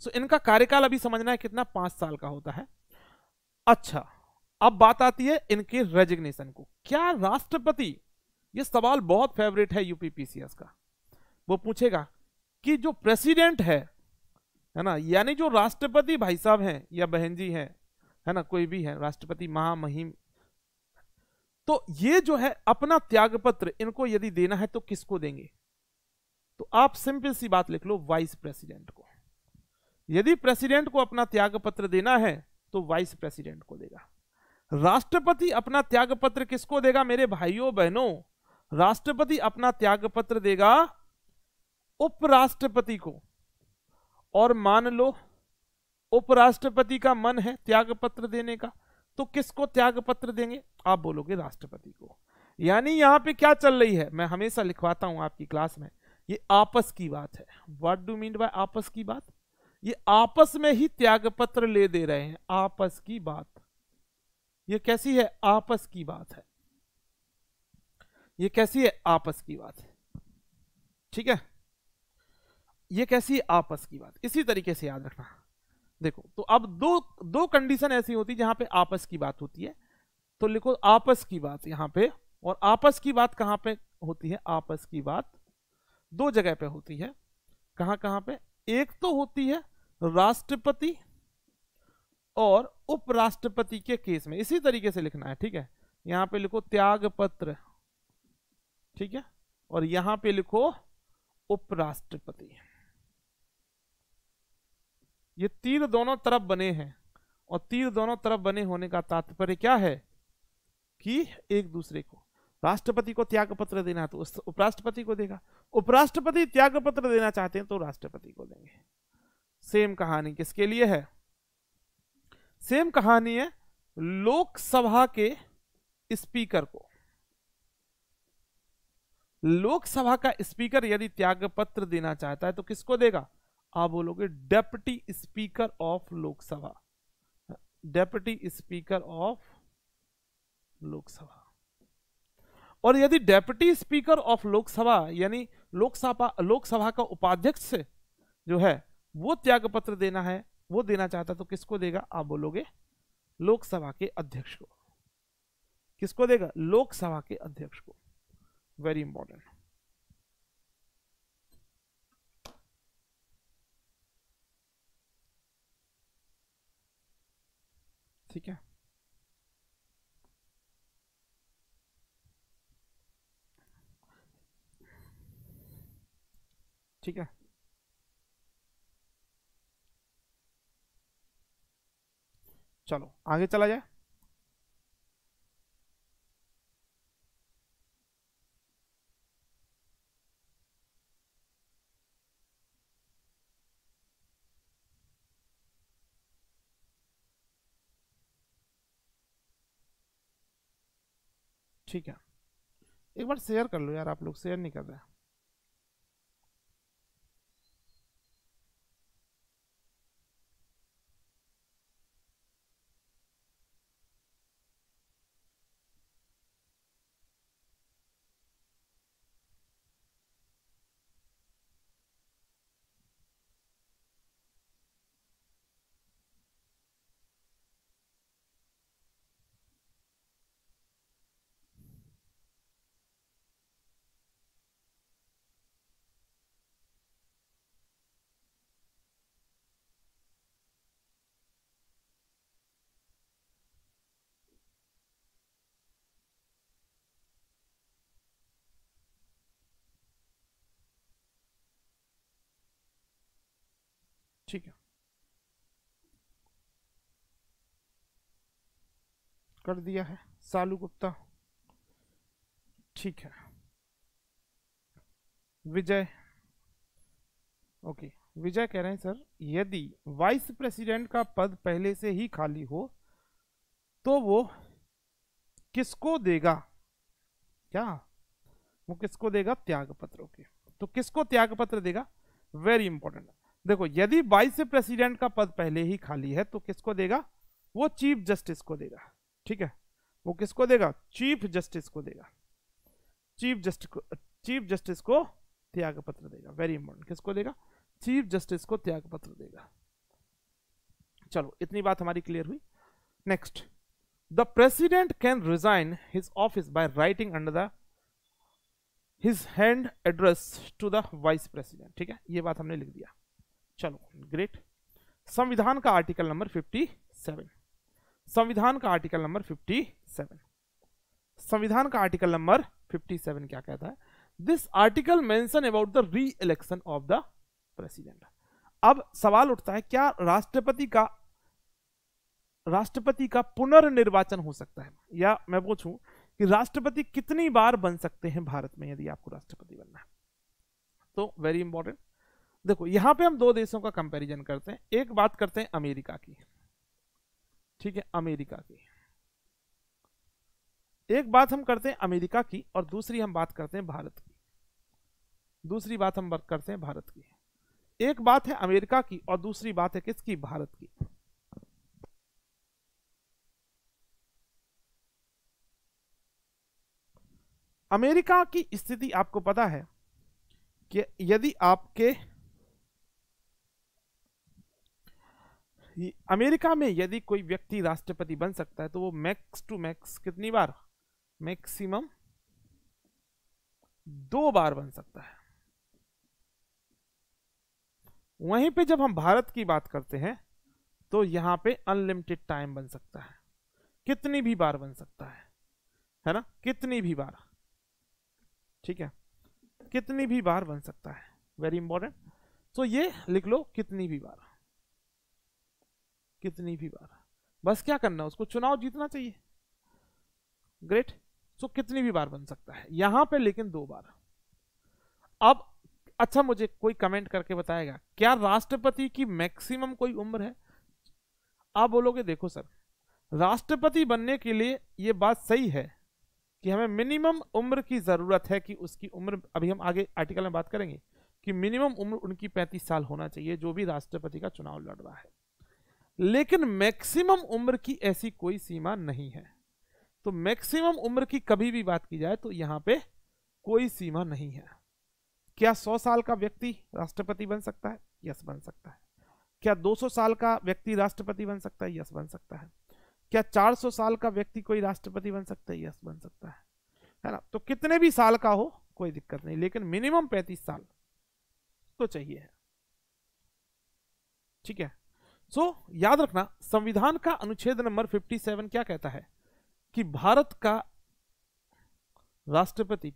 सो इनका कार्यकाल अभी समझना है कितना पांच साल का होता है अच्छा अब बात आती है इनके रेजिग्नेशन को क्या राष्ट्रपति ये सवाल बहुत फेवरेट है यूपीपीसीएस का वो पूछेगा कि जो प्रेसिडेंट है है ना यानी जो राष्ट्रपति भाई साहब हैं या बहन जी हैं है ना कोई भी है राष्ट्रपति महामहिम तो ये जो है अपना त्यागपत्र इनको यदि देना है तो किसको देंगे तो आप सिंपल सी बात लिख लो वाइस प्रेसिडेंट को यदि प्रेसिडेंट को अपना त्यागपत्र देना है तो वाइस प्रेसिडेंट को देगा राष्ट्रपति अपना त्यागपत्र किसको देगा मेरे भाइयों बहनों राष्ट्रपति अपना त्यागपत्र देगा उपराष्ट्रपति को और मान लो उपराष्ट्रपति का मन है त्यागपत्र देने का तो किसको त्याग पत्र देंगे आप बोलोगे राष्ट्रपति को यानी यहाँ पे क्या चल रही है मैं हमेशा लिखवाता हूँ आपकी क्लास में ये आपस की बात है व्हाट डू मीन बाय आपस की बात ये आपस में ही त्याग पत्र ले दे रहे हैं आपस की बात ये कैसी है आपस की बात है ये कैसी है आपस की बात है ठीक है ये कैसी है आपस की बात इसी तरीके से याद रखना देखो तो अब दो दो कंडीशन ऐसी होती है जहां पे आपस की बात होती है तो लिखो आपस की बात यहां पे और आपस की बात कहां पे होती है आपस की बात दो जगह पे होती है कहां कहां पे एक तो होती है राष्ट्रपति और उपराष्ट्रपति के केस में इसी तरीके से लिखना है ठीक है यहां पे लिखो त्याग पत्र ठीक है और यहां पे लिखो उपराष्ट्रपति ये तीर दोनों तरफ बने हैं और तीर दोनों तरफ बने होने का तात्पर्य क्या है कि एक दूसरे को राष्ट्रपति को त्याग पत्र देना तो उपराष्ट्रपति को देगा उपराष्ट्रपति त्याग पत्र देना चाहते हैं तो राष्ट्रपति को देंगे सेम कहानी किसके लिए है सेम कहानी है लोकसभा के स्पीकर को लोकसभा का स्पीकर यदि त्याग पत्र देना चाहता है तो किसको देगा आप बोलोगे deputy speaker of Lok Sabha deputy speaker of Lok Sabha और यदि डेप्टी स्पीकर ऑफ लोकसभा यानी लोकसभा लोकसभा का उपाध्यक्ष जो है वो त्याग पत्र देना है वो देना चाहता तो किसको देगा आप बोलोगे लोकसभा के अध्यक्ष को किसको देगा लोकसभा के अध्यक्ष को वेरी इंपॉर्टेंट ठीक है ठीक है चलो आगे चला जाए ठीक है एक बार शेयर कर लो यार आप लोग शेयर नहीं कर रहे ठीक है कर दिया है सालू गुप्ता ठीक है विजय ओके विजय कह रहे हैं सर यदि वाइस प्रेसिडेंट का पद पहले से ही खाली हो तो वो किसको देगा क्या वो किसको देगा त्याग पत्र ओके तो किसको त्याग पत्र देगा वेरी इंपॉर्टेंट देखो यदि वाइस प्रेसिडेंट का पद पहले ही खाली है तो किसको देगा वो चीफ जस्टिस को देगा ठीक है वो किसको देगा चीफ जस्टिस को देगा चीफ जस्टिस को चीफ जस्टिस को त्याग पत्र देगा वेरी इंपॉर्टेंट किसको देगा चीफ जस्टिस को त्याग पत्र देगा चलो इतनी बात हमारी क्लियर हुई next the president can resign his office by writing under the his hand address to the vice president ठीक है ये बात हमने लिख दिया चलो ग्रेट संविधान का आर्टिकल नंबर 57 संविधान का आर्टिकल नंबर 57 संविधान का आर्टिकल नंबर 57 क्या कहता है this article mention about the re-election of the president अब सवाल उठता है क्या राष्ट्रपति का राष्ट्रपति का पुनर्निर्वाचन हो सकता है या मैं पूछूं कि राष्ट्रपति कितनी बार बन सकते हैं भारत में यदि आपको राष्ट्रपति बनना है तो वेरी इंपॉर्टेंट देखो यहां पे हम दो देशों का कंपैरिजन करते हैं एक बात करते हैं अमेरिका की ठीक है अमेरिका की एक बात हम करते हैं अमेरिका की और दूसरी हम बात करते हैं भारत की दूसरी बात हम बात करते हैं भारत की एक बात है अमेरिका की और दूसरी बात है किसकी भारत की अमेरिका की स्थिति आपको पता है कि यदि आपके अमेरिका में यदि कोई व्यक्ति राष्ट्रपति बन सकता है तो वो मैक्स टू मैक्स कितनी बार मैक्सिमम दो बार बन सकता है वहीं पे जब हम भारत की बात करते हैं तो यहां पे अनलिमिटेड टाइम बन सकता है कितनी भी बार बन सकता है है ना कितनी भी बार ठीक है कितनी भी बार बन सकता है वेरी इंपॉर्टेंट सो ये लिख लो कितनी भी बार कितनी भी बार बस क्या करना है उसको चुनाव जीतना चाहिए ग्रेट सो so, कितनी भी बार बन सकता है यहां पे लेकिन दो बार अब अच्छा मुझे कोई कमेंट करके बताएगा क्या राष्ट्रपति की मैक्सिमम कोई उम्र है आप बोलोगे देखो सर राष्ट्रपति बनने के लिए ये बात सही है कि हमें मिनिमम उम्र की ज़रूरत है कि उसकी उम्र अभी हम आगे आर्टिकल में बात करेंगे कि मिनिमम उम्र उनकी पैंतीस साल होना चाहिए जो भी राष्ट्रपति का चुनाव लड़ रहा है लेकिन मैक्सिमम उम्र की ऐसी कोई सीमा नहीं है तो मैक्सिमम उम्र की कभी भी बात की जाए तो यहां पे कोई सीमा नहीं है क्या 100 साल का व्यक्ति राष्ट्रपति बन सकता है यस बन सकता है क्या 200 साल का व्यक्ति राष्ट्रपति बन सकता है यस बन सकता है क्या 400 साल का व्यक्ति कोई राष्ट्रपति बन सकता है यस बन सकता है है ना तो कितने भी साल का हो कोई दिक्कत नहीं लेकिन मिनिमम पैंतीस साल तो चाहिए ठीक है सो so, याद रखना संविधान का अनुच्छेद नंबर 57 क्या कहता है कि भारत का राष्ट्रपति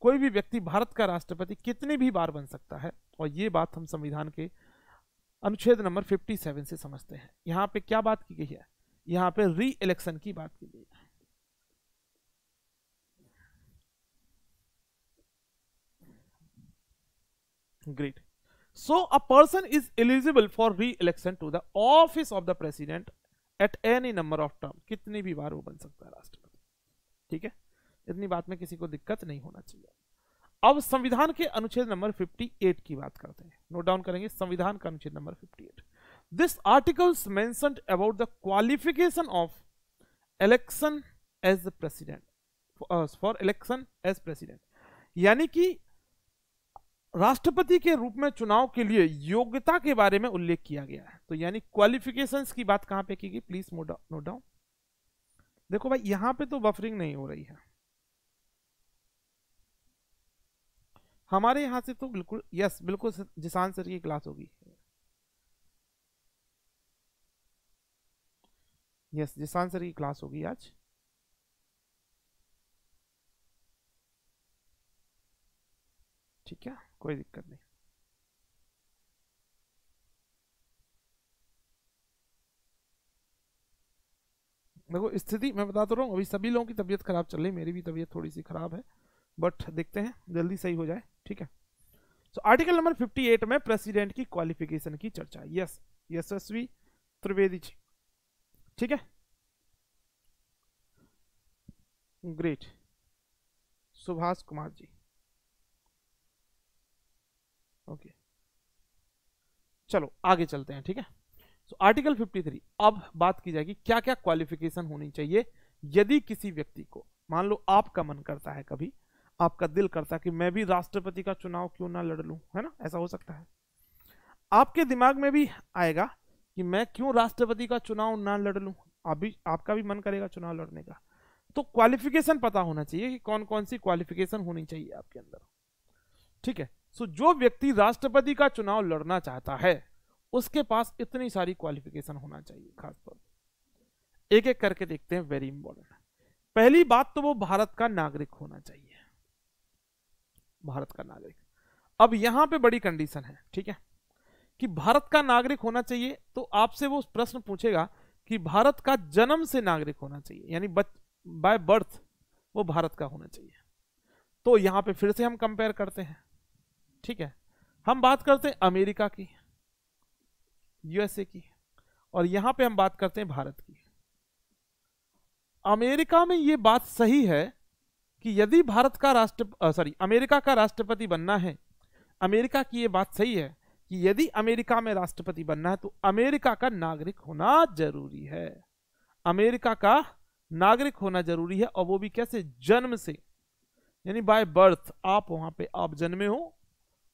कोई भी व्यक्ति भारत का राष्ट्रपति कितनी भी बार बन सकता है और ये बात हम संविधान के अनुच्छेद नंबर 57 से समझते हैं यहाँ पे क्या बात की गई है यहाँ पे री इलेक्शन की बात की गई है great So a person is eligible for re-election to the office of the president at any number of term. कितनी भी बार वो बन सकता है राष्ट्रपति ठीक है इतनी बात में किसी को दिक्कत नहीं होना चाहिए अब संविधान के अनुच्छेद नंबर 58 की बात करते हैं नोट डाउन करेंगे संविधान का अनुच्छेद नंबर 58 this articles mentioned about the qualification of election as president for election as president यानी कि राष्ट्रपति के रूप में चुनाव के लिए योग्यता के बारे में उल्लेख किया गया है तो यानी क्वालिफिकेशंस की बात कहां पे की गई प्लीज नो डाउन देखो भाई यहां पे तो बफरिंग नहीं हो रही है हमारे यहां से तो बिल्कुल यस बिल्कुल जिसान सर की क्लास होगी यस जिसान सर की क्लास होगी आज ठीक है कोई दिक्कत नहीं देखो स्थिति मैं बता तो रहा हूँ अभी सभी लोगों की तबीयत खराब चल रही मेरी भी तबीयत थोड़ी सी खराब है बट देखते हैं जल्दी सही हो जाए ठीक है सो आर्टिकल नंबर 58 में प्रेसिडेंट की क्वालिफिकेशन की चर्चा यस यशस्वी त्रिवेदी जी ठीक है ग्रेट सुभाष कुमार जी ओके चलो आगे चलते हैं ठीक है सो आर्टिकल 53 अब बात की जाएगी क्या क्या क्वालिफिकेशन होनी चाहिए यदि किसी व्यक्ति को मान लो आपका मन करता है कभी आपका दिल करता है कि मैं भी राष्ट्रपति का चुनाव क्यों ना लड़ लूं है ना ऐसा हो सकता है आपके दिमाग में भी आएगा कि मैं क्यों राष्ट्रपति का चुनाव ना लड़ लूं आप भी आपका भी मन करेगा चुनाव लड़ने का तो क्वालिफिकेशन पता होना चाहिए कि कौन कौन सी क्वालिफिकेशन होनी चाहिए आपके अंदर ठीक है सो जो व्यक्ति राष्ट्रपति का चुनाव लड़ना चाहता है उसके पास इतनी सारी क्वालिफिकेशन होना चाहिए खासतौर एक एक करके देखते हैं वेरी इंपॉर्टेंट पहली बात तो वो भारत का नागरिक होना चाहिए भारत का नागरिक अब यहां पे बड़ी कंडीशन है ठीक है कि भारत का नागरिक होना चाहिए तो आपसे वो प्रश्न पूछेगा कि भारत का जन्म से नागरिक होना चाहिए यानी बाय बर्थ वो भारत का होना चाहिए तो यहां पे फिर से हम कंपेयर करते हैं ठीक है हम बात करते हैं अमेरिका की यूएसए की और यहां पे हम बात करते हैं भारत की अमेरिका में ये बात सही है कि यदि भारत का राष्ट्र सॉरी अमेरिका का राष्ट्रपति बनना है अमेरिका की ये बात सही है कि यदि अमेरिका में राष्ट्रपति बनना है तो अमेरिका का नागरिक होना जरूरी है अमेरिका का नागरिक होना जरूरी है और वो भी कैसे जन्म से यानी बाय बर्थ आप वहां पे आप जन्मे हो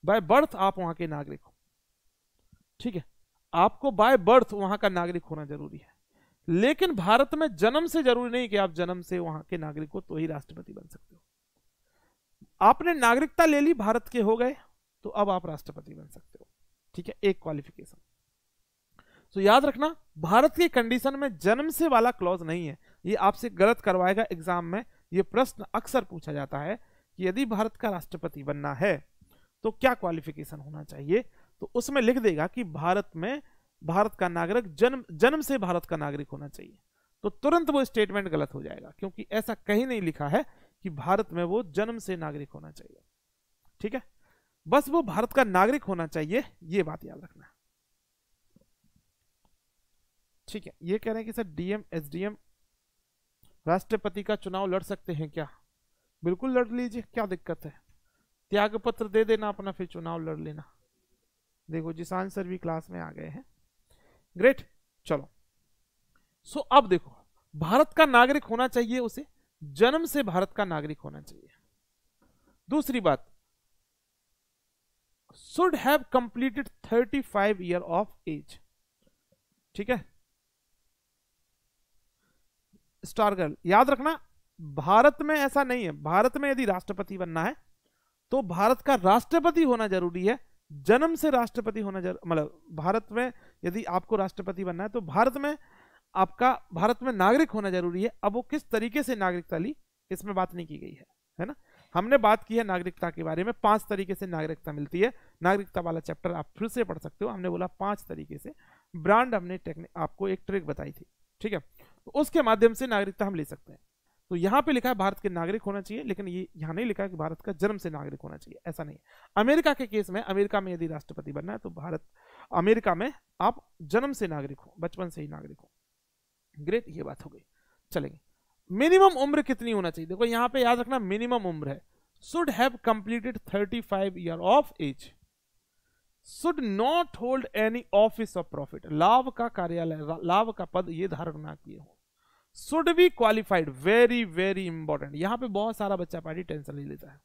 बाय बर्थ आप वहां के नागरिक हो ठीक है आपको बाय बर्थ वहां का नागरिक होना जरूरी है लेकिन भारत में जन्म से जरूरी नहीं कि आप जन्म से वहां के नागरिक हो तो ही राष्ट्रपति बन सकते हो आपने नागरिकता ले ली भारत के हो गए तो अब आप राष्ट्रपति बन सकते हो ठीक है एक क्वालिफिकेशन तो याद रखना भारत के कंडीशन में जन्म से वाला क्लॉज नहीं है ये आपसे गलत करवाएगा एग्जाम में ये प्रश्न अक्सर पूछा जाता है कि यदि भारत का राष्ट्रपति बनना है तो क्या क्वालिफिकेशन होना चाहिए तो उसमें लिख देगा कि भारत में भारत का नागरिक जन्म जन्म से भारत का नागरिक होना चाहिए तो तुरंत वो स्टेटमेंट गलत हो जाएगा क्योंकि ऐसा कहीं नहीं लिखा है कि भारत में वो जन्म से नागरिक होना चाहिए ठीक है बस वो भारत का नागरिक होना चाहिए ये बात याद रखना ठीक है ये कह रहे हैं कि सर डीएम एसडीएम राष्ट्रपति का चुनाव लड़ सकते हैं क्या बिल्कुल लड़ लीजिए क्या दिक्कत है त्याग पत्र दे देना अपना फिर चुनाव लड़ लेना देखो जिस आंसर भी क्लास में आ गए हैं ग्रेट चलो सो अब देखो भारत का नागरिक होना चाहिए उसे जन्म से भारत का नागरिक होना चाहिए दूसरी बात should have completed thirty five year of age ठीक है स्टार गर्ल याद रखना भारत में ऐसा नहीं है भारत में यदि राष्ट्रपति बनना है तो भारत का राष्ट्रपति होना जरूरी है जन्म से राष्ट्रपति होना जरूरी मतलब भारत में यदि आपको राष्ट्रपति बनना है तो भारत में आपका भारत में नागरिक होना जरूरी है अब वो किस तरीके से नागरिकता ली इसमें बात नहीं की गई है है ना हमने बात की है नागरिकता के बारे में पांच तरीके से नागरिकता मिलती है नागरिकता वाला चैप्टर आप फिर से पढ़ सकते हो हमने बोला पांच तरीके से ब्रांड हमने आपको एक ट्रिक बताई थी ठीक है तो उसके माध्यम से नागरिकता हम ले सकते हैं तो यहाँ पे लिखा है भारत के नागरिक होना चाहिए लेकिन ये यहाँ नहीं लिखा है कि भारत का जन्म से नागरिक होना चाहिए ऐसा नहीं अमेरिका के केस में अमेरिका में यदि राष्ट्रपति बनना है तो भारत अमेरिका में आप जन्म से नागरिक हो बचपन से ही नागरिक हो ग्रेट ये बात हो गई चलेंगे मिनिमम उम्र कितनी होना चाहिए देखो यहाँ पे याद रखना मिनिमम उम्र है should have completed 35 year of age should not hold any office of profit लाभ का कार्यालय लाभ का पद ये धारण ना किए हो should be qualified very very important यहां पे बहुत सारा बच्चा पार्टी टेंशन ले लेता है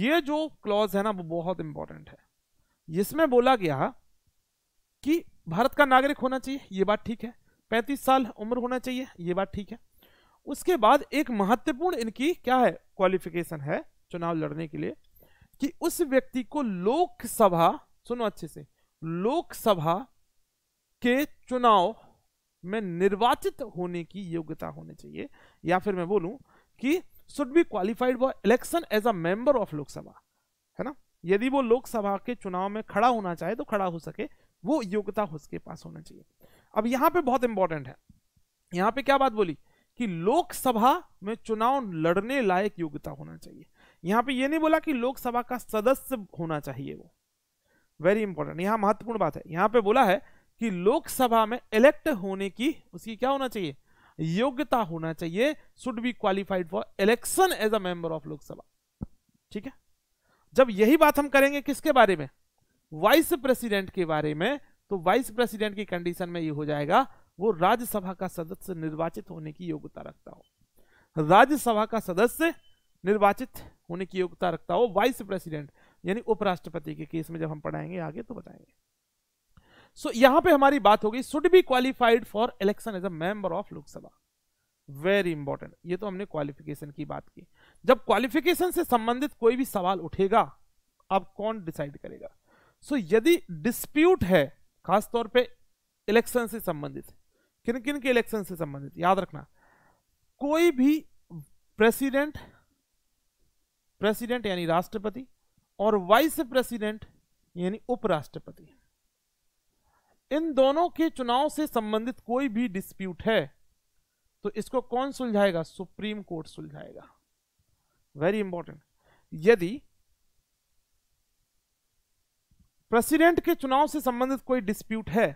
ये जो क्लॉज है ना वो बहुत इंपॉर्टेंट है इसमें बोला गया कि भारत का नागरिक होना चाहिए ये बात ठीक है पैंतीस साल उम्र होना चाहिए ये बात ठीक है उसके बाद एक महत्वपूर्ण इनकी क्या है क्वालिफिकेशन है चुनाव लड़ने के लिए कि उस व्यक्ति को लोकसभा सुनो अच्छे से लोकसभा के चुनाव में निर्वाचित होने की योग्यता होनी चाहिए या फिर मैं बोलूं कि should be qualified for election as a member of Lok Sabha है ना यदि वो लोकसभा के चुनाव में खड़ा होना चाहे तो खड़ा हो सके वो योग्यता उसके पास होना चाहिए अब यहाँ पे बहुत इंपॉर्टेंट है यहाँ पे क्या बात बोली कि लोकसभा में चुनाव लड़ने लायक योग्यता होना चाहिए यहाँ पे ये नहीं बोला कि लोकसभा का सदस्य होना चाहिए वो वेरी इंपॉर्टेंट यहाँ महत्वपूर्ण बात है यहाँ पे बोला है कि लोकसभा में इलेक्ट होने की उसकी क्या होना चाहिए योग्यता होना चाहिए should be qualified for election as a member of Lok Sabha ठीक है जब यही बात हम करेंगे किसके बारे में वाइस प्रेसिडेंट के बारे में तो वाइस प्रेसिडेंट की कंडीशन में ये हो जाएगा वो राज्यसभा का सदस्य निर्वाचित होने की योग्यता रखता हो राज्यसभा का सदस्य निर्वाचित होने की योग्यता रखता हो वाइस प्रेसिडेंट यानी उपराष्ट्रपति के केस में जब हम पढ़ाएंगे आगे तो बताएंगे सो यहां पे हमारी बात होगी should be qualified for election as a member of Lok Sabha very important ये तो हमने क्वालिफिकेशन की बात की जब क्वालिफिकेशन से संबंधित कोई भी सवाल उठेगा आप कौन डिसाइड करेगा सो so, यदि डिस्प्यूट है खासतौर पे इलेक्शन से संबंधित किन किन के इलेक्शन से संबंधित याद रखना कोई भी प्रेसिडेंट प्रेसिडेंट यानी राष्ट्रपति और वाइस प्रेसिडेंट यानी उपराष्ट्रपति इन दोनों के चुनाव से संबंधित कोई भी डिस्प्यूट है तो इसको कौन सुलझाएगा सुप्रीम कोर्ट सुलझाएगा वेरी इंपॉर्टेंट यदि प्रेसिडेंट के चुनाव से संबंधित कोई डिस्प्यूट है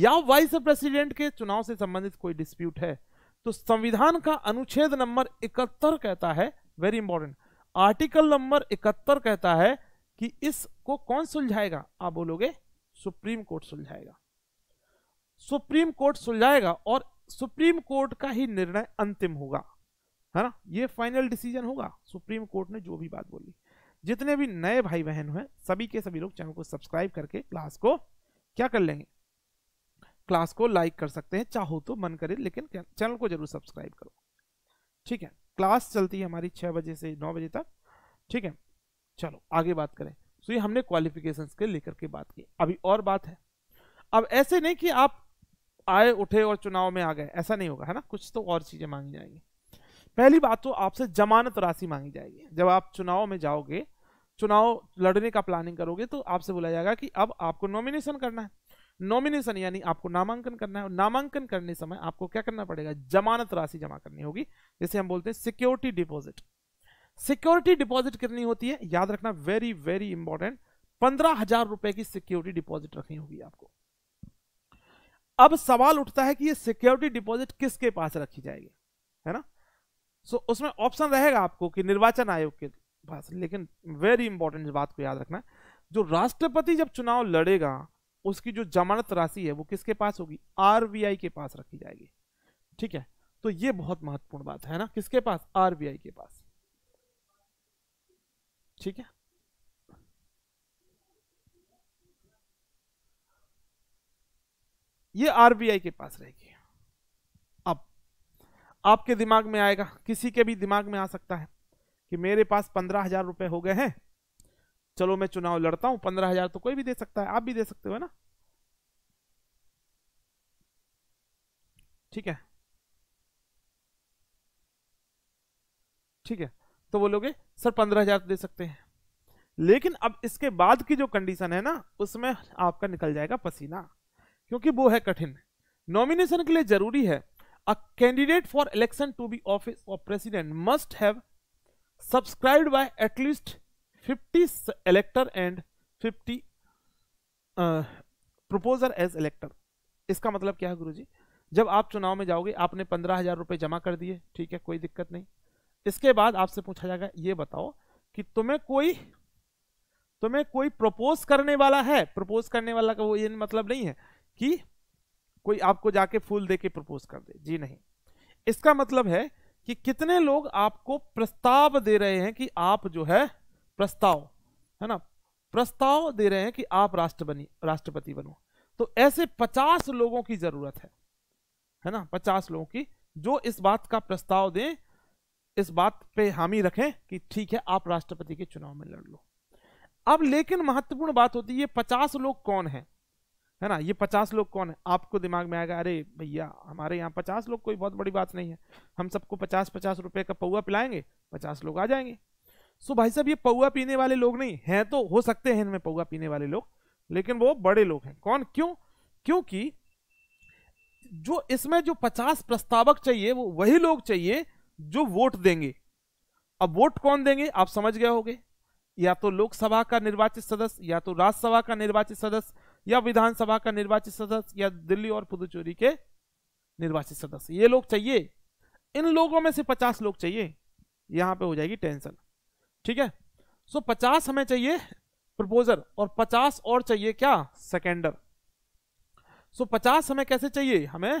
या वाइस प्रेसिडेंट के चुनाव से संबंधित कोई डिस्प्यूट है तो संविधान का अनुच्छेद नंबर इकहत्तर कहता है वेरी इंपॉर्टेंट आर्टिकल नंबर इकहत्तर कहता है कि इसको कौन सुलझाएगा आप बोलोगे सुप्रीम कोर्ट सुलझाएगा सुप्रीम कोर्ट सुलझाएगा और सुप्रीम कोर्ट का ही निर्णय अंतिम होगा है ना ये फाइनल डिसीजन होगा सुप्रीम कोर्ट ने जो भी बात बोली जितने भी नए भाई बहन हैं सभी के सभी लोग चैनल को सब्सक्राइब करके क्लास को क्या कर लेंगे क्लास को लाइक कर सकते हैं चाहो तो मन करे लेकिन चैनल को जरूर सब्सक्राइब करो ठीक है क्लास चलती है हमारी छः बजे से नौ बजे तक ठीक है चलो आगे बात करें सो तो ये हमने क्वालिफिकेशंस के लेकर के बात की अभी और बात है अब ऐसे नहीं कि आप आए उठे और चुनाव में आ गए ऐसा नहीं होगा है ना कुछ तो और चीज़ें मांगी जाएंगी पहली बात तो आपसे जमानत राशि मांगी जाएगी जब आप चुनाव में जाओगे चुनाव लड़ने का प्लानिंग करोगे तो आपसे बोला जाएगा कि अब आपको नॉमिनेशन करना है नॉमिनेशन यानी आपको नामांकन करना है और नामांकन करने समय आपको क्या करना पड़ेगा जमानत राशि जमा करनी होगी जैसे हम बोलते हैं सिक्योरिटी डिपॉजिट सिक्योरिटी डिपॉजिट करनी होती है याद रखना वेरी वेरी इंपॉर्टेंट पंद्रह हजार रुपए की सिक्योरिटी डिपॉजिट रखनी होगी आपको अब सवाल उठता है कि ये सिक्योरिटी डिपॉजिट किसके पास रखी जाएगी है ना सो so, उसमें ऑप्शन रहेगा आपको कि निर्वाचन आयोग के पास लेकिन वेरी इंपॉर्टेंट बात को याद रखना जो राष्ट्रपति जब चुनाव लड़ेगा उसकी जो जमानत राशि है वो किसके पास होगी आरबीआई के पास रखी जाएगी ठीक है तो ये बहुत महत्वपूर्ण बात है ना किसके पास आरबीआई के पास ठीक है ये आरबीआई के पास रहेगी अब आपके दिमाग में आएगा किसी के भी दिमाग में आ सकता है कि मेरे पास पंद्रह हजार रुपए हो गए हैं चलो मैं चुनाव लड़ता हूं पंद्रह हजार तो कोई भी दे सकता है आप भी दे सकते हो ना ठीक है ठीक है तो बोलोगे सर पंद्रह हजार तो दे सकते हैं लेकिन अब इसके बाद की जो कंडीशन है ना उसमें आपका निकल जाएगा पसीना क्योंकि वो है कठिन नॉमिनेशन के लिए जरूरी है a candidate for election to be office of president must have subscribed by at least 50 elector and 50 proposer as elector इसका मतलब क्या है गुरुजी जब आप चुनाव में जाओगे आपने पंद्रह हजार रुपये जमा कर दिए ठीक है कोई दिक्कत नहीं इसके बाद आपसे पूछा जाएगा ये बताओ कि तुम्हें कोई तुम्हें कोई प्रपोज करने वाला है प्रपोज करने वाला का वो ये मतलब नहीं है कि कोई आपको जाके फूल दे के प्रपोज कर दे जी नहीं इसका मतलब है कि कितने लोग आपको प्रस्ताव दे रहे हैं कि आप जो है प्रस्ताव है ना प्रस्ताव दे रहे हैं कि आप राष्ट्र बनी राष्ट्रपति बनो तो ऐसे पचास लोगों की जरूरत है है ना पचास लोगों की जो इस बात का प्रस्ताव दें इस बात पे हामी रखें कि ठीक है आप राष्ट्रपति के चुनाव में लड़ लो अब लेकिन महत्वपूर्ण बात होती है ये पचास लोग कौन है है ना ये पचास लोग कौन है आपको दिमाग में आएगा अरे भैया हमारे यहाँ पचास लोग कोई बहुत बड़ी बात नहीं है हम सबको पचास पचास रुपए का पौआ पिलाएंगे पचास लोग आ जाएंगे सो भाई साहब ये पौआ पीने वाले लोग नहीं हैं तो हो सकते हैं इनमें पौआ पीने वाले लोग लेकिन वो बड़े लोग हैं कौन क्यों क्योंकि जो इसमें जो पचास प्रस्तावक चाहिए वो वही लोग चाहिए जो वोट देंगे अब वोट कौन देंगे आप समझ गए होंगे या तो लोकसभा का निर्वाचित सदस्य या तो राज्यसभा का निर्वाचित सदस्य या विधानसभा का निर्वाचित सदस्य या दिल्ली और पुदुचेरी के निर्वाचित सदस्य ये लोग चाहिए इन लोगों में से पचास लोग चाहिए यहां पे हो जाएगी टेंशन ठीक है सो पचास हमें चाहिए प्रपोजर और पचास और चाहिए क्या सेकेंडर सो पचास हमें कैसे चाहिए हमें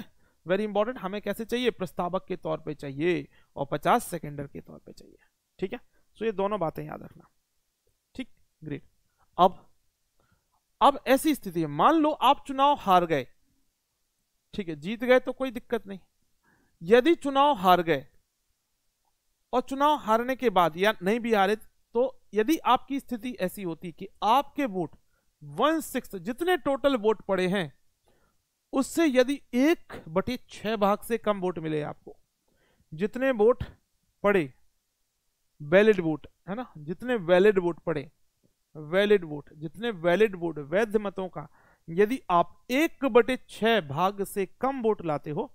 वेरी इंपॉर्टेंट हमें कैसे चाहिए प्रस्तावक के तौर पे चाहिए और 50 सेकेंडर के तौर पे चाहिए ठीक है सो ये दोनों बातें याद रखना ठीक ग्रेट अब अब ऐसी स्थिति है मान लो आप चुनाव हार गए ठीक है जीत गए तो कोई दिक्कत नहीं यदि चुनाव हार गए और चुनाव हारने के बाद या नहीं भी हारे तो यदि आपकी स्थिति ऐसी होती कि आपके वोट वन सिक्स जितने टोटल वोट पड़े हैं उससे यदि एक बटे छह भाग से कम वोट मिले आपको जितने वोट पड़े वैलिड वोट है ना जितने वैलिड वोट पड़े वैलिड वोट जितने वैलिड वोट वैध मतों का यदि आप एक बटे छह भाग से कम वोट लाते हो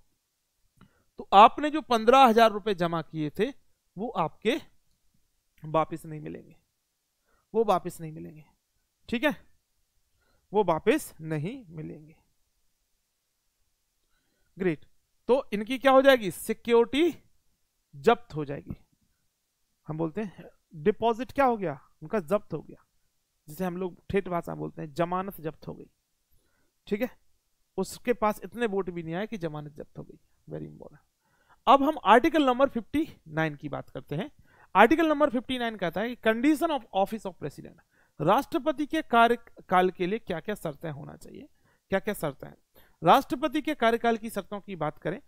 तो आपने जो पंद्रह हजार रुपए जमा किए थे वो आपके वापस नहीं मिलेंगे वो वापस नहीं मिलेंगे ठीक है वो वापस नहीं मिलेंगे ग्रेट तो इनकी क्या हो जाएगी सिक्योरिटी जब्त हो जाएगी हम बोलते हैं डिपॉजिट क्या हो गया उनका जब्त हो गया जिसे हम लोग ठेठ भाषा बोलते हैं जमानत जब्त हो गई ठीक है उसके पास इतने वोट भी नहीं आए कि जमानत जब्त हो गई वेरी इंपॉर्टेंट अब हम आर्टिकल नंबर 59 की बात करते हैं आर्टिकल नंबर 59 कहता है कि condition of office of president राष्ट्रपति के कार्यकाल के लिए क्या क्या शर्तें होना चाहिए क्या क्या शर्तें राष्ट्रपति के कार्यकाल की शर्तों की बात करें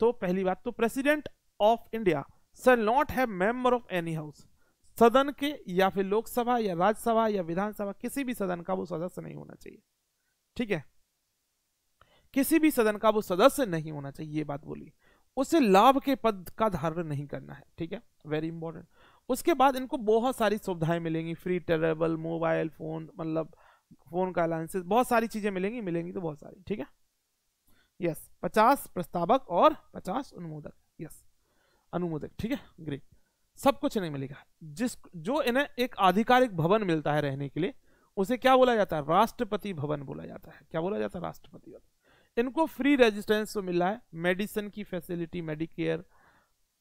तो पहली बात तो president of India shall not have member of any house सदन के या फिर लोकसभा या राज्यसभा या विधानसभा किसी भी सदन का वो सदस्य नहीं होना चाहिए ठीक है किसी भी सदन का वो सदस्य नहीं होना चाहिए ये बात बोली उसे लाभ के पद का धारण नहीं करना है ठीक है वेरी इंपॉर्टेंट उसके बाद इनको बहुत सारी सुविधाएं मिलेंगी फ्री ट्रेवल मोबाइल फोन मतलब फोन का अलाइंस बहुत सारी चीजें मिलेंगी मिलेंगी तो बहुत सारी ठीक है यस पचास प्रस्तावक और पचास अनुमोदक यस अनुमोदक ठीक है ग्रेट सब कुछ नहीं मिलेगा जिस जो इन्हें एक आधिकारिक भवन मिलता है रहने के लिए उसे क्या बोला जाता है राष्ट्रपति भवन बोला जाता है क्या बोला जाता है राष्ट्रपति भवन इनको फ्री रेजिस्टेंस तो मिल रहा है मेडिसिन की फैसिलिटी मेडिकेयर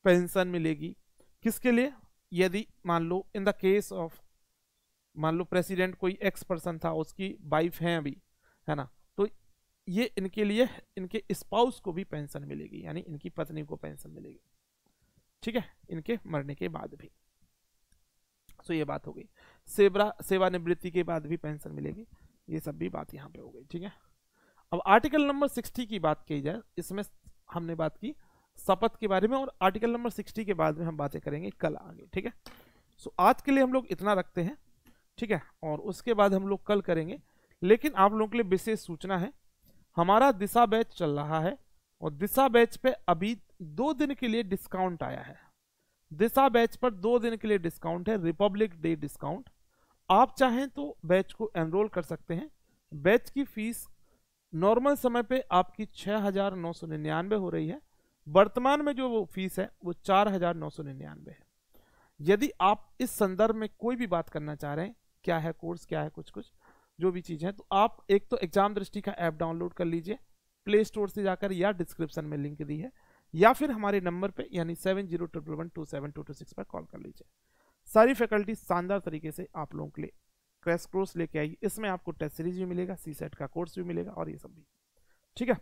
पेंशन मिलेगी किसके लिए यदि मान लो इन द केस ऑफ मान लो प्रेसिडेंट कोई एक्स पर्सन था उसकी वाइफ है अभी है ना ये इनके लिए इनके स्पाउस को भी पेंशन मिलेगी यानी इनकी पत्नी को पेंशन मिलेगी ठीक है इनके मरने के बाद भी सो ये बात हो गई सेवरा सेवानिवृत्ति के बाद भी पेंशन मिलेगी ये सब भी बात यहाँ पे हो गई ठीक है अब आर्टिकल नंबर सिक्सटी की बात की जाए इसमें हमने बात की शपथ के बारे में और आर्टिकल नंबर सिक्सटी के बाद में हम बातें करेंगे कल आगे ठीक है सो आज के लिए हम लोग इतना रखते हैं ठीक है और उसके बाद हम लोग कल करेंगे लेकिन आप लोगों के लिए विशेष सूचना है हमारा दिशा बैच चल रहा है और दिशा बैच पे अभी दो दिन के लिए डिस्काउंट आया है दिशा बैच पर दो दिन के लिए डिस्काउंट है रिपब्लिक डे डिस्काउंट आप चाहें तो बैच को एनरोल कर सकते हैं बैच की फीस नॉर्मल समय पे आपकी छः हज़ार नौ सौ निन्यानवे हो रही है वर्तमान में जो वो फीस है वो चार हज़ार नौ सौ निन्यानवे है यदि आप इस संदर्भ में कोई भी बात करना चाह रहे हैं क्या है कोर्स क्या है कुछ कुछ जो भी चीज़ है तो आप एक तो एग्जाम दृष्टि का ऐप डाउनलोड कर लीजिए प्ले स्टोर से जाकर या डिस्क्रिप्शन में लिंक दी है या फिर हमारे नंबर पे यानी seven zero triple one two seven two two six पर कॉल कर लीजिए सारी फैकल्टी शानदार तरीके से आप लोगों के लिए क्रैश क्रोस लेके आई इसमें आपको टेस्ट सीरीज भी मिलेगा सी सेट का कोर्स भी मिलेगा और ये सब भी ठीक है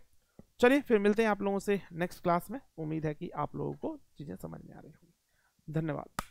चलिए फिर मिलते हैं आप लोगों से नेक्स्ट क्लास में उम्मीद है कि आप लोगों को चीज़ें समझ में आ रही होंगी धन्यवाद